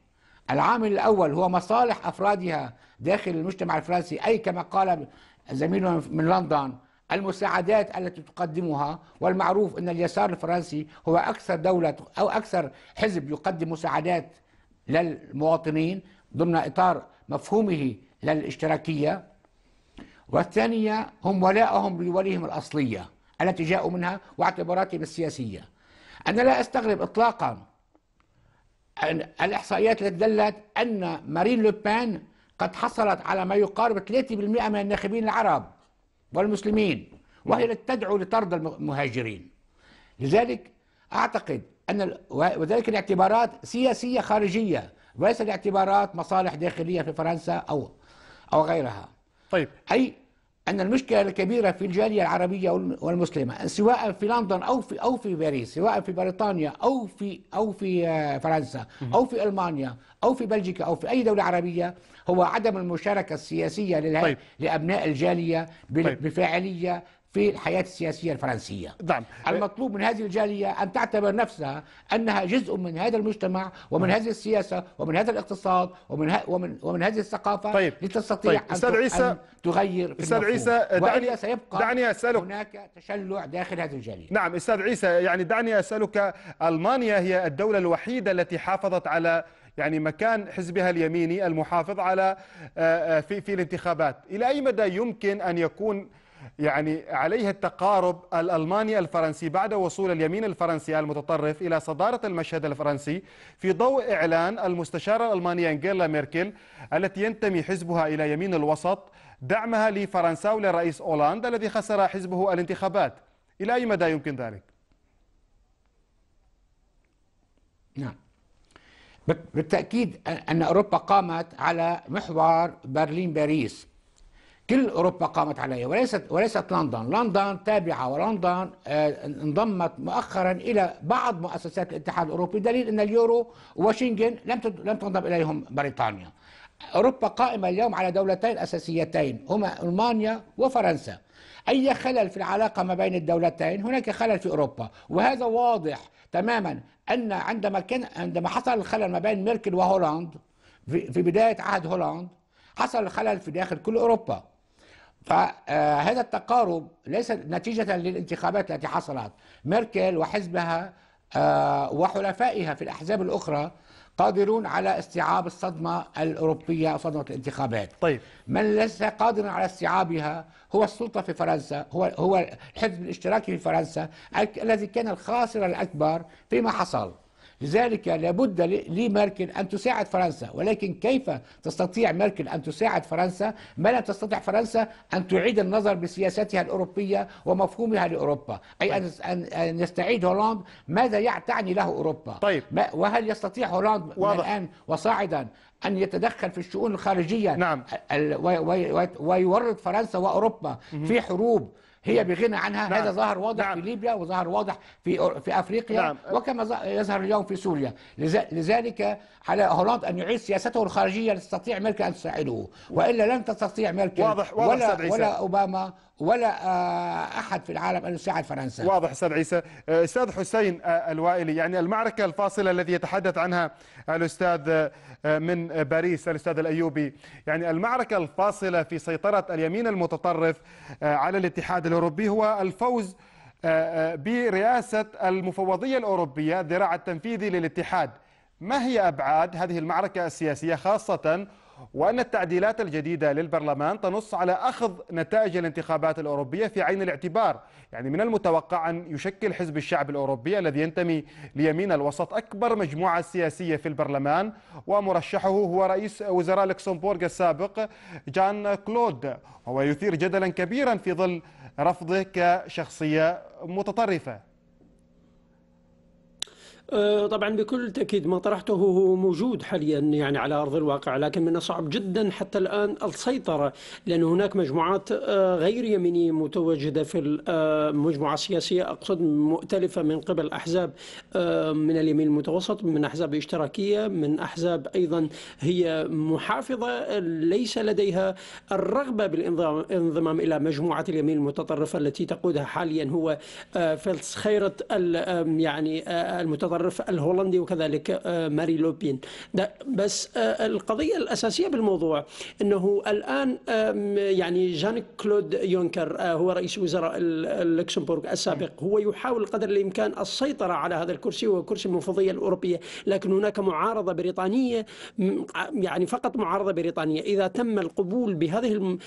العامل الأول هو مصالح أفرادها داخل المجتمع الفرنسي أي كما قال زميلنا من لندن المساعدات التي تقدمها والمعروف ان اليسار الفرنسي هو اكثر دوله او اكثر حزب يقدم مساعدات للمواطنين ضمن اطار مفهومه للاشتراكيه والثانيه هم ولائهم لوليهم الاصليه التي جاءوا منها واعتباراتهم السياسيه انا لا استغرب اطلاقا الاحصائيات التي دلت ان مارين لوبان قد حصلت على ما يقارب 3% من الناخبين العرب والمسلمين وهي تدعو لطرد المهاجرين لذلك أعتقد أن وذلك الاعتبارات سياسية خارجية وليس الاعتبارات مصالح داخلية في فرنسا أو أو غيرها طيب أي أن المشكلة الكبيرة في الجالية العربية والمسلمة سواء في لندن أو في أو في باريس سواء في بريطانيا أو في أو في آه، فرنسا أو في ألمانيا أو في بلجيكا أو في أي دولة عربية هو عدم المشاركة السياسية طيب. لأبناء الجالية طيب. بفاعلية في الحياة السياسية الفرنسية نعم. المطلوب من هذه الجالية أن تعتبر نفسها أنها جزء من هذا المجتمع ومن م. نعم. هذه السياسة ومن هذا الاقتصاد ومن ها ومن ومن هذه الثقافة طيب. لتستطيع طيب. أن, أستاذ عيسى أن تغير في أستاذ عيسى دعني سيبقى دعني أسألك هناك تشلع داخل هذه الجالية نعم أستاذ عيسى يعني دعني أسألك ألمانيا هي الدولة الوحيدة التي حافظت على يعني مكان حزبها اليميني المحافظ على آه، آه، في في الانتخابات الى اي مدى يمكن ان يكون يعني عليه التقارب الألماني الفرنسي بعد وصول اليمين الفرنسي المتطرف إلى صدارة المشهد الفرنسي في ضوء إعلان المستشارة الألمانية أنجيلا ميركل التي ينتمي حزبها إلى يمين الوسط دعمها لفرنسا ولرئيس أولاند الذي خسر حزبه الانتخابات إلى أي مدى يمكن ذلك؟ نعم بالتأكيد أن أوروبا قامت على محور برلين باريس كل أوروبا قامت عليها وليست, وليست لندن لندن تابعة ولندن آه، انضمت مؤخرا إلى بعض مؤسسات الاتحاد الأوروبي دليل أن اليورو وشنغن لم لم تنضم إليهم بريطانيا أوروبا قائمة اليوم على دولتين أساسيتين هما ألمانيا وفرنسا أي خلل في العلاقة ما بين الدولتين هناك خلل في أوروبا وهذا واضح تماما أن عندما كان عندما حصل الخلل ما بين ميركل وهولاند في بداية عهد هولاند حصل الخلل في داخل كل أوروبا فهذا التقارب ليس نتيجة للانتخابات التي حصلت ميركل وحزبها آه، وحلفائها في الأحزاب الأخرى قادرون على استيعاب الصدمة الأوروبية صدمة الانتخابات طيب من ليس قادرا على استيعابها هو السلطة في فرنسا هو, هو الحزب الاشتراكي في فرنسا الذي كان الخاسر الأكبر فيما حصل لذلك لابد لميركل أن تساعد فرنسا ولكن كيف تستطيع ميركل أن تساعد فرنسا ما لا تستطيع فرنسا أن تعيد النظر بسياستها الأوروبية ومفهومها لأوروبا أي طيب. أن يستعيد هولاند ماذا تعني له أوروبا طيب. وهل يستطيع هولاند واضح. الآن وصاعدا أن يتدخل في الشؤون الخارجية نعم. ويورط فرنسا وأوروبا في حروب هي بغنى عنها نعم. هذا ظهر واضح نعم. في ليبيا وظهر واضح في في افريقيا نعم. وكما يظهر اليوم في سوريا لذلك على هولندا ان يعيد سياسته الخارجيه لتستطيع ميركل ان تساعده والا لن تستطيع ميركل واضح. واضح. ولا ولا اوباما ولا آه، احد في العالم انه يساعد فرنسا واضح استاذ عيسى آه، استاذ حسين آه، الوائلي يعني المعركه الفاصله التي يتحدث عنها الاستاذ من باريس الاستاذ الايوبي يعني المعركه الفاصله في سيطره اليمين المتطرف على الاتحاد الاوروبي هو الفوز برئاسه المفوضيه الاوروبيه الذراع التنفيذي للاتحاد ما هي ابعاد هذه المعركه السياسيه خاصه وأن التعديلات الجديدة للبرلمان تنص على أخذ نتائج الانتخابات الأوروبية في عين الاعتبار يعني من المتوقع أن يشكل حزب الشعب الأوروبي الذي ينتمي ليمين الوسط أكبر مجموعة سياسية في البرلمان ومرشحه هو رئيس وزراء لوكسمبورغ السابق جان كلود وهو يثير جدلا كبيرا في ظل رفضه كشخصية متطرفة آه، طبعا بكل تأكيد ما طرحته هو موجود حاليا يعني على أرض الواقع لكن من الصعب جدا حتى الآن السيطرة لأن هناك مجموعات آه، غير يمينية متواجدة في المجموعة آه، السياسية أقصد مؤتلفة من قبل أحزاب من اليمين المتوسط من أحزاب اشتراكية من أحزاب أيضا هي محافظة ليس لديها الرغبة بالانضمام إلى مجموعة اليمين المتطرفة التي تقودها حاليا هو فلس خيرة يعني المتطرف المتطرف الهولندي وكذلك آه، ماري لوبين بس آه، القضية الأساسية بالموضوع أنه الآن يعني جان كلود يونكر آه، هو رئيس وزراء لوكسمبورغ السابق هو يحاول قدر الإمكان السيطرة على هذا الكرسي وهو كرسي المفوضيه الأوروبية لكن هناك معارضة بريطانية يعني فقط معارضة بريطانية إذا تم القبول بهذه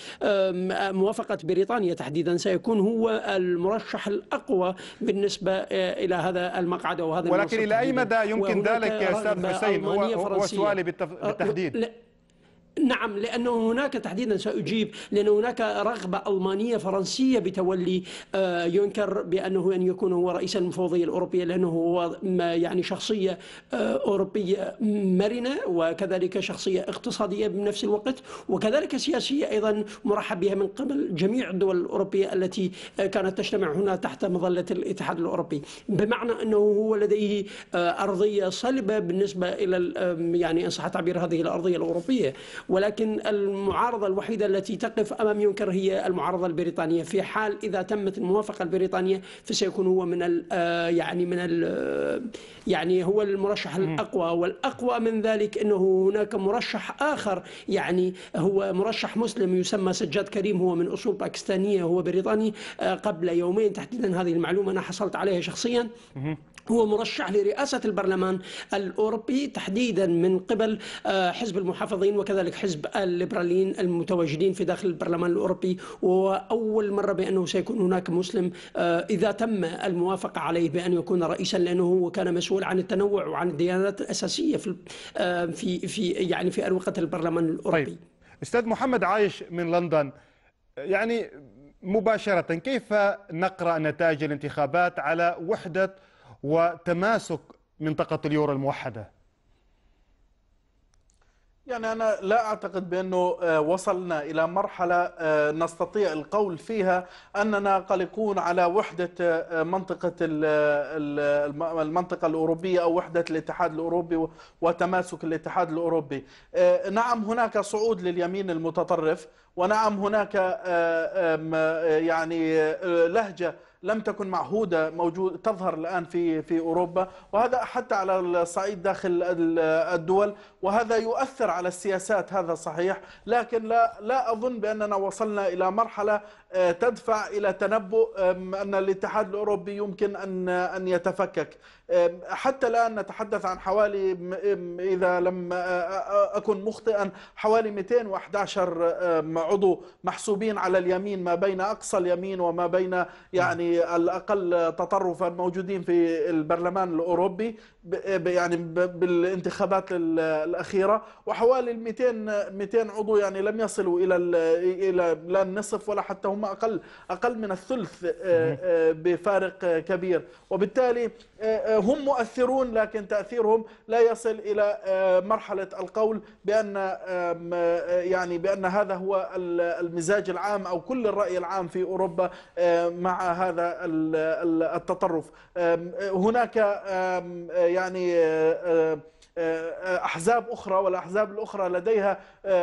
موافقة بريطانيا تحديدا سيكون هو المرشح الأقوى بالنسبة إلى هذا المقعد أو هذا ولكن الى اي مدى يمكن ذلك يا استاذ حسين هو, هو سؤالي أه، بالتحديد نعم لأنه هناك تحديدا سأجيب لأن هناك رغبة ألمانية فرنسية بتولي آه، ينكر بأنه أن يكون هو رئيس المفوضية الأوروبية لأنه هو يعني شخصية آه، أوروبية مرنة وكذلك شخصية اقتصادية بنفس الوقت وكذلك سياسية أيضا مرحب بها من قبل جميع الدول الأوروبية التي آه، كانت تجتمع هنا تحت مظلة الاتحاد الأوروبي بمعنى أنه هو لديه أرضية صلبة بالنسبة إلى يعني إن صح تعبير هذه الأرضية الأوروبية ولكن المعارضة الوحيدة التي تقف أمام يونكر هي المعارضة البريطانية في حال إذا تمت الموافقة البريطانية فسيكون هو من آه، يعني من آه، يعني هو المرشح الأقوى والأقوى من ذلك أنه هناك مرشح آخر يعني هو مرشح مسلم يسمى سجاد كريم هو من أصول باكستانية هو بريطاني آه، قبل يومين تحديدا هذه المعلومة أنا حصلت عليها شخصيا هو مرشح لرئاسة البرلمان الأوروبي تحديدا من قبل آه، حزب المحافظين وكذلك حزب الليبراليين المتواجدين في داخل البرلمان الأوروبي وأول مرة بأنه سيكون هناك مسلم آه، إذا تم الموافقة عليه بأن يكون رئيسا لأنه هو كان مسؤول عن التنوع وعن الديانات الأساسية في آه، في في يعني في أروقة البرلمان الأوروبي طيب. أستاذ محمد عايش من لندن يعني مباشرة كيف نقرأ نتائج الانتخابات على وحدة وتماسك منطقة اليورو الموحدة يعني أنا لا أعتقد بأنه آه، وصلنا إلى مرحلة آه، نستطيع القول فيها أننا قلقون على وحدة آه، منطقة المنطقة الأوروبية أو وحدة الاتحاد الأوروبي وتماسك الاتحاد الأوروبي نعم هناك صعود لليمين المتطرف ونعم هناك يعني لهجة لم تكن معهودة موجود تظهر الآن في في أوروبا وهذا حتى على الصعيد داخل الدول وهذا يؤثر على السياسات هذا صحيح لكن لا لا أظن بأننا وصلنا إلى مرحلة آه، تدفع إلى تنبؤ أن الاتحاد الأوروبي يمكن أن أن يتفكك حتى الآن نتحدث عن حوالي إذا لم أكن مخطئا حوالي 211 عضو محسوبين على اليمين ما بين أقصى اليمين وما بين يعني الأقل تطرفا موجودين في البرلمان الأوروبي يعني بالانتخابات الأخيرة وحوالي 200 200 عضو يعني لم يصلوا إلى إلى لا النصف ولا حتى هم اقل اقل من الثلث آه، آه، بفارق آه، كبير وبالتالي هم مؤثرون لكن تاثيرهم لا يصل الى مرحله القول بان يعني بان هذا هو المزاج العام او كل الراي العام في اوروبا مع هذا التطرف هناك يعني احزاب اخرى والاحزاب الاخرى لديها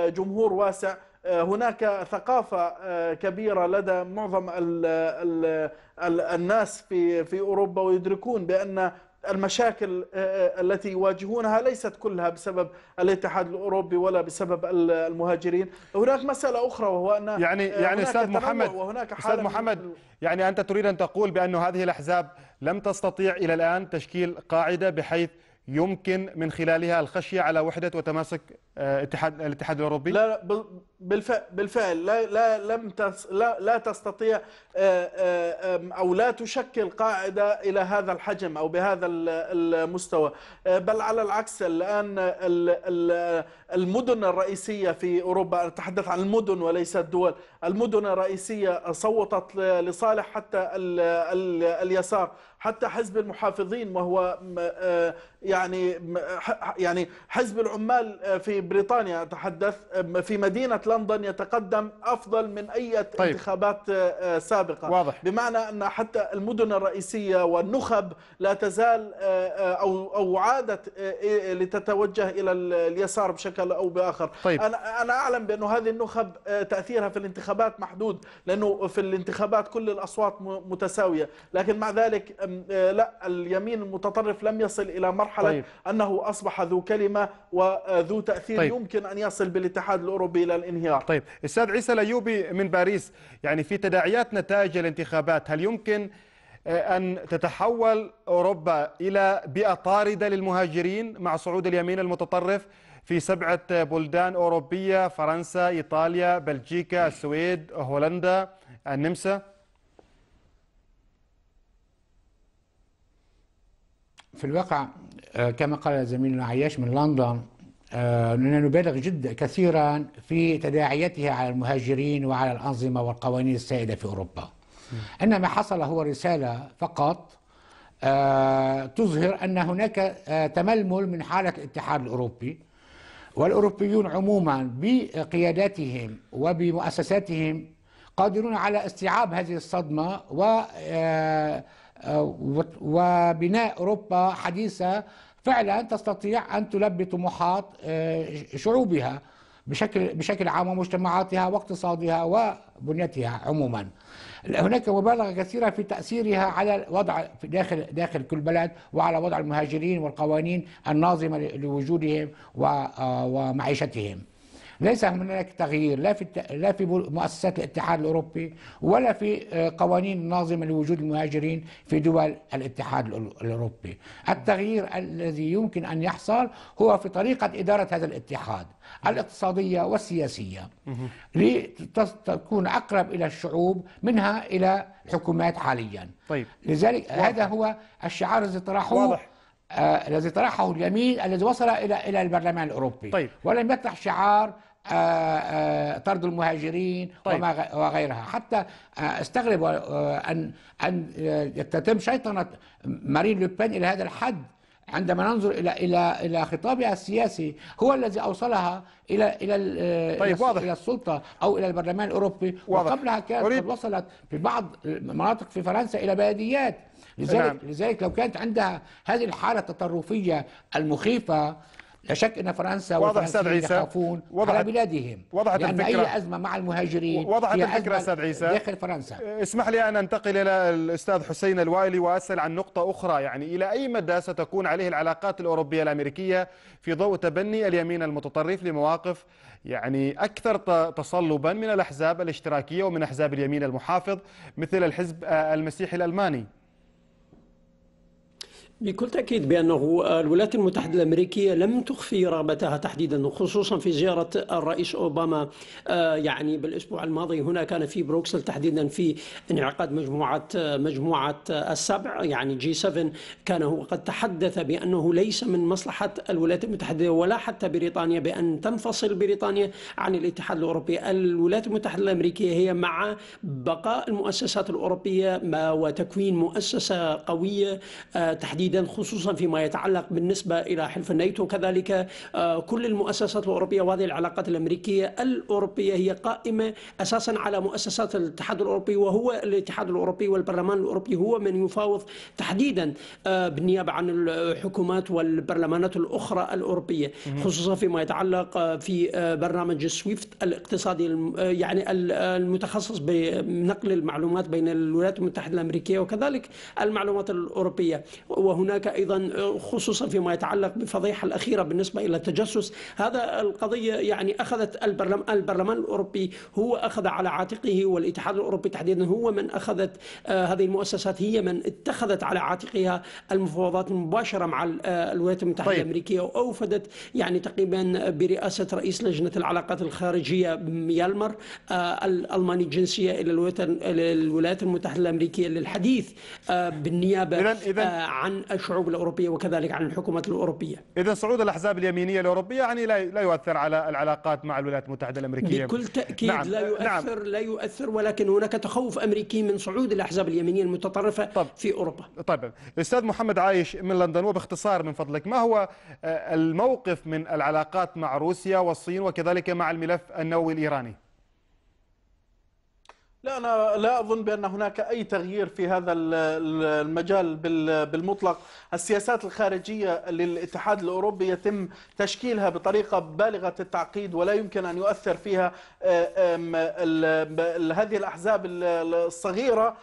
جمهور واسع آه، هناك ثقافة آه، كبيرة لدى معظم الناس في في أوروبا ويدركون بأن المشاكل آه، التي يواجهونها ليست كلها بسبب الاتحاد الاوروبي ولا بسبب المهاجرين، هناك مساله اخرى وهو ان يعني يعني استاذ محمد وهناك استاذ محمد يعني انت تريد ان تقول بأن هذه الاحزاب لم تستطيع الى الان تشكيل قاعده بحيث يمكن من خلالها الخشية على وحدة وتماسك آه، اتحاد الاتحاد الأوروبي؟ لا بالفعل, بالفعل لا, لا لم تس لا, لا تستطيع آه، آه، أو لا تشكل قاعدة إلى هذا الحجم أو بهذا المستوى بل على العكس الآن المدن الرئيسية في أوروبا أتحدث عن المدن وليس الدول المدن الرئيسية صوتت لصالح حتى اليسار حتى حزب المحافظين وهو آه، يعني يعني حزب العمال آه، في بريطانيا اتحدث آه، في مدينه لندن يتقدم افضل من اي طيب. انتخابات سابقه واضح. بمعنى ان حتى المدن الرئيسيه والنخب لا تزال او او عادت لتتوجه الى اليسار بشكل او باخر طيب. انا انا اعلم بانه هذه النخب تاثيرها في الانتخابات محدود لانه في الانتخابات كل الاصوات متساويه لكن مع ذلك آه، لا اليمين المتطرف لم يصل إلى مرحلة طيب. أنه أصبح ذو كلمة وذو آه، تأثير طيب. يمكن أن يصل بالاتحاد الأوروبي إلى الانهيار طيب أستاذ عيسى الأيوبي من باريس يعني في تداعيات نتائج الانتخابات هل يمكن آه، أن تتحول أوروبا إلى بيئة طاردة للمهاجرين مع صعود اليمين المتطرف في سبعة بلدان أوروبية فرنسا إيطاليا بلجيكا السويد هولندا النمسا في الواقع آه، كما قال زميلنا عياش من لندن آه، أننا نبالغ جدا كثيرا في تداعياتها على المهاجرين وعلى الأنظمة والقوانين السائدة في أوروبا أن ما حصل هو رسالة فقط آه، تظهر أن هناك تململ من حالة الاتحاد الأوروبي والأوروبيون عموما بقياداتهم وبمؤسساتهم قادرون على استيعاب هذه الصدمة و وبناء أوروبا حديثة فعلا تستطيع أن تلبي طموحات آه، شعوبها بشكل بشكل عام ومجتمعاتها واقتصادها وبنيتها عموما. هناك مبالغه كثيره في تاثيرها على الوضع في داخل داخل كل بلد وعلى وضع المهاجرين والقوانين الناظمه لوجودهم آه، ومعيشتهم. ليس هناك تغيير لا في لا في مؤسسات الاتحاد الاوروبي ولا في آه، قوانين ناظمه لوجود المهاجرين في دول الاتحاد الاوروبي. التغيير الذي يمكن ان يحصل هو في طريقه اداره هذا الاتحاد الاقتصاديه والسياسيه لتكون اقرب الى الشعوب منها الى الحكومات حاليا. طيب لذلك واضح. هذا هو الشعار الذي طرحوه واضح. آه، الذي طرحه اليمين الذي وصل الى الى البرلمان الاوروبي طيب. ولم يطرح شعار آه، آه، طرد المهاجرين طيب. وغيرها حتى آه، استغرب ان ان تتم شيطنه مارين لوبين الى هذا الحد عندما ننظر الى الى الى خطابها السياسي هو الذي اوصلها الى الى طيب واضح. الى السلطه او الى البرلمان الاوروبي واضح. وقبلها كانت قد وصلت في بعض المناطق في فرنسا الى بلديات لذلك نعم. لذلك لو كانت عندها هذه الحاله التطرفيه المخيفه لا شك ان فرنسا واضح استاذ عيسى يخافون وضحت على بلادهم وضحت لأن الفكره اي ازمه مع المهاجرين وضحت الفكره استاذ عيسى داخل فرنسا آه، اسمح لي ان انتقل الى الاستاذ حسين الوائلي واسال عن نقطه اخرى يعني الى اي مدى ستكون عليه العلاقات الاوروبيه الامريكيه في ضوء تبني اليمين المتطرف لمواقف يعني اكثر تصلبا من الاحزاب الاشتراكيه ومن احزاب اليمين المحافظ مثل الحزب آه، المسيحي الالماني بكل تأكيد بأنه الولايات المتحدة الأمريكية لم تخفي رغبتها تحديدا خصوصا في زيارة الرئيس أوباما آه، يعني بالأسبوع الماضي هنا كان في بروكسل تحديدا في انعقاد مجموعة مجموعة السبع يعني جي 7 كان هو قد تحدث بأنه ليس من مصلحة الولايات المتحدة ولا حتى بريطانيا بأن تنفصل بريطانيا عن الاتحاد الأوروبي الولايات المتحدة الأمريكية هي مع بقاء المؤسسات الأوروبية وتكوين مؤسسة قوية آه، تحديدا جيدا خصوصا فيما يتعلق بالنسبة إلى حلف الناتو كذلك آه، كل المؤسسات الأوروبية وهذه العلاقات الأمريكية الأوروبية هي قائمة أساسا على مؤسسات الاتحاد الأوروبي وهو الاتحاد الأوروبي والبرلمان الأوروبي هو من يفاوض تحديدا آه، بالنيابة عن الحكومات والبرلمانات الأخرى الأوروبية خصوصا فيما يتعلق آه، في برنامج سويفت الاقتصادي يعني المتخصص بنقل المعلومات بين الولايات المتحدة الأمريكية وكذلك المعلومات الأوروبية وهنا هناك أيضا خصوصا فيما يتعلق بالفضيحه الأخيرة بالنسبة إلى التجسس هذا القضية يعني أخذت البرلمان, البرلمان الأوروبي هو أخذ على عاتقه والاتحاد الأوروبي تحديدا هو من أخذت آه، هذه المؤسسات هي من اتخذت على عاتقها المفاوضات المباشرة مع آه، الولايات المتحدة طيب. الأمريكية وأوفدت يعني تقريبا برئاسة رئيس لجنة العلاقات الخارجية ميالمر الألماني آه، الجنسية إلى الولايات المتحدة الأمريكية للحديث بالنيابة إذن إذن عن الشعوب الأوروبية وكذلك عن الحكومات الأوروبية إذا صعود الأحزاب اليمينية الأوروبية يعني لا يؤثر على العلاقات مع الولايات المتحدة الأمريكية بكل تأكيد نعم. لا يؤثر نعم. لا يؤثر ولكن هناك تخوف أمريكي من صعود الأحزاب اليمينية المتطرفة طب. في أوروبا طيب الأستاذ محمد عايش من لندن وباختصار من فضلك ما هو آه، الموقف من العلاقات مع روسيا والصين وكذلك مع الملف النووي الإيراني لا أنا لا أظن بأن هناك أي تغيير في هذا المجال بالمطلق السياسات الخارجية للاتحاد الأوروبي يتم تشكيلها بطريقة بالغة التعقيد ولا يمكن أن يؤثر فيها آه، هذه الأحزاب الصغيرة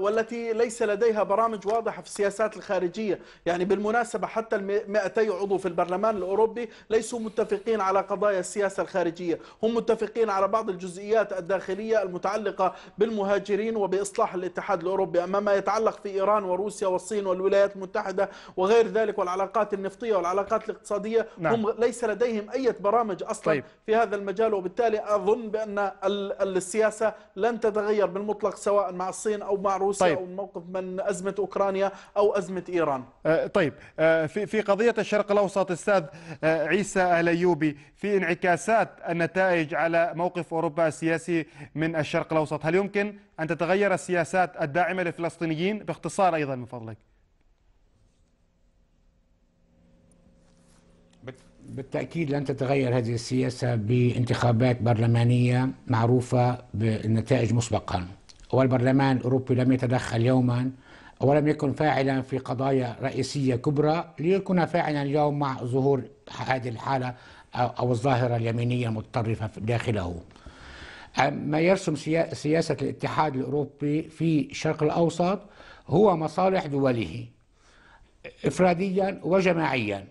والتي ليس لديها برامج واضحة في السياسات الخارجية يعني بالمناسبة حتى المائتي عضو في البرلمان الأوروبي ليسوا متفقين على قضايا السياسة الخارجية هم متفقين على بعض الجزئيات الداخلية المتعلقة بالمهاجرين وبإصلاح الاتحاد الأوروبي أما ما يتعلق في إيران وروسيا والصين والولايات المتحدة وغير ذلك والعلاقات النفطية والعلاقات الاقتصادية نعم. هم ليس لديهم أي برامج أصلا طيب. في هذا المجال وبالتالي أظن بأن السياسة لن تتغير بالمطلق سواء مع الصين الصين أو مع روسيا طيب. أو موقف من أزمة أوكرانيا أو أزمة إيران آه، طيب آه، في في قضية الشرق الأوسط استاذ آه، عيسى الأيوبي في انعكاسات النتائج على موقف أوروبا السياسي من الشرق الأوسط هل يمكن أن تتغير السياسات الداعمة للفلسطينيين باختصار أيضا من فضلك بالتأكيد لن تتغير هذه السياسة بانتخابات برلمانية معروفة بالنتائج مسبقا والبرلمان الأوروبي لم يتدخل يوما ولم يكن فاعلا في قضايا رئيسية كبرى ليكون فاعلا اليوم مع ظهور هذه الحالة أو الظاهرة اليمينية المتطرفة داخله ما يرسم سياسة الاتحاد الأوروبي في الشرق الأوسط هو مصالح دوله إفراديا وجماعيا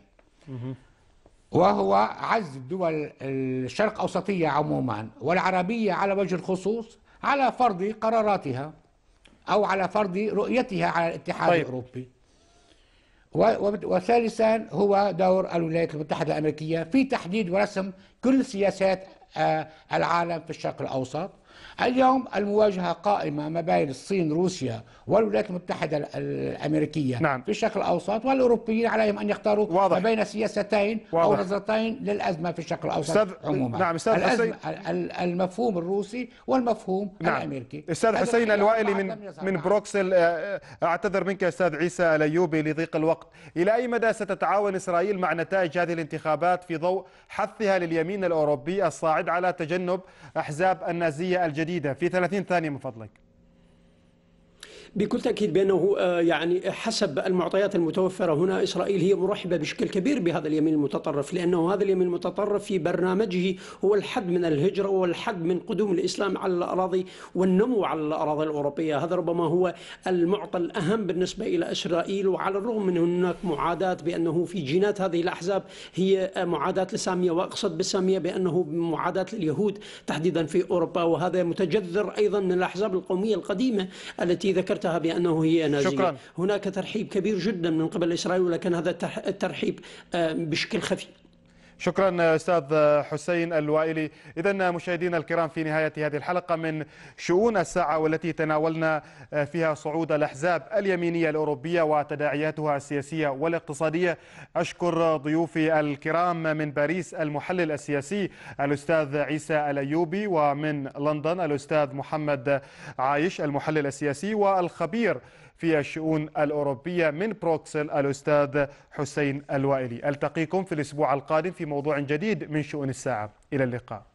وهو عز الدول الشرق أوسطية عموما والعربية على وجه الخصوص على فرض قراراتها أو على فرض رؤيتها على الاتحاد طيب. الأوروبي وثالثا هو دور الولايات المتحدة الأمريكية في تحديد ورسم كل سياسات آه، العالم في الشرق الأوسط اليوم المواجهة قائمة ما بين الصين روسيا والولايات المتحدة الأمريكية نعم. في الشرق الأوسط والأوروبيين عليهم أن يختاروا واضح. ما بين سياستين واضح. أو نظرتين للأزمة في الشرق الأوسط أستاذ... عموما نعم أستاذ الأزمة... حسين... المفهوم الروسي والمفهوم نعم. الأمريكي أستاذ حسين الوائلي من من بروكسل آه، آه، أعتذر منك أستاذ عيسى الأيوبي لضيق الوقت إلى أي مدى ستتعاون إسرائيل مع نتائج هذه الانتخابات في ضوء حثها لليمين الأوروبي الصاعد على تجنب أحزاب النازية الجديدة جديدة في 30 ثانية من فضلك بكل تأكيد بأنه آه، يعني حسب المعطيات المتوفرة هنا إسرائيل هي مرحبة بشكل كبير بهذا اليمين المتطرف لأنه هذا اليمين المتطرف في برنامجه هو الحد من الهجرة والحد من قدوم الإسلام على الأراضي والنمو على الأراضي الأوروبية هذا ربما هو المعطى الأهم بالنسبة إلى إسرائيل وعلى الرغم من هناك معاداة بأنه في جينات هذه الأحزاب هي آه، معاداة لسامية وأقصد بالسامية بأنه معاداة لليهود تحديدا في أوروبا وهذا متجذر أيضا من الأحزاب القومية القديمة التي ذكرتها وصفتها بأنه هي نازية شكرا. هناك ترحيب كبير جدا من قبل إسرائيل ولكن هذا الترحيب آه، بشكل خفي شكرا أستاذ حسين الوائلي إذا مشاهدينا الكرام في نهاية هذه الحلقة من شؤون الساعة والتي تناولنا فيها صعود الأحزاب اليمينية الأوروبية وتداعياتها السياسية والاقتصادية أشكر ضيوفي الكرام من باريس المحلل السياسي الأستاذ عيسى الأيوبي ومن لندن الأستاذ محمد عايش المحلل السياسي والخبير في الشؤون الأوروبية من بروكسل الأستاذ حسين الوائلي ألتقيكم في الأسبوع القادم في موضوع جديد من شؤون الساعة إلى اللقاء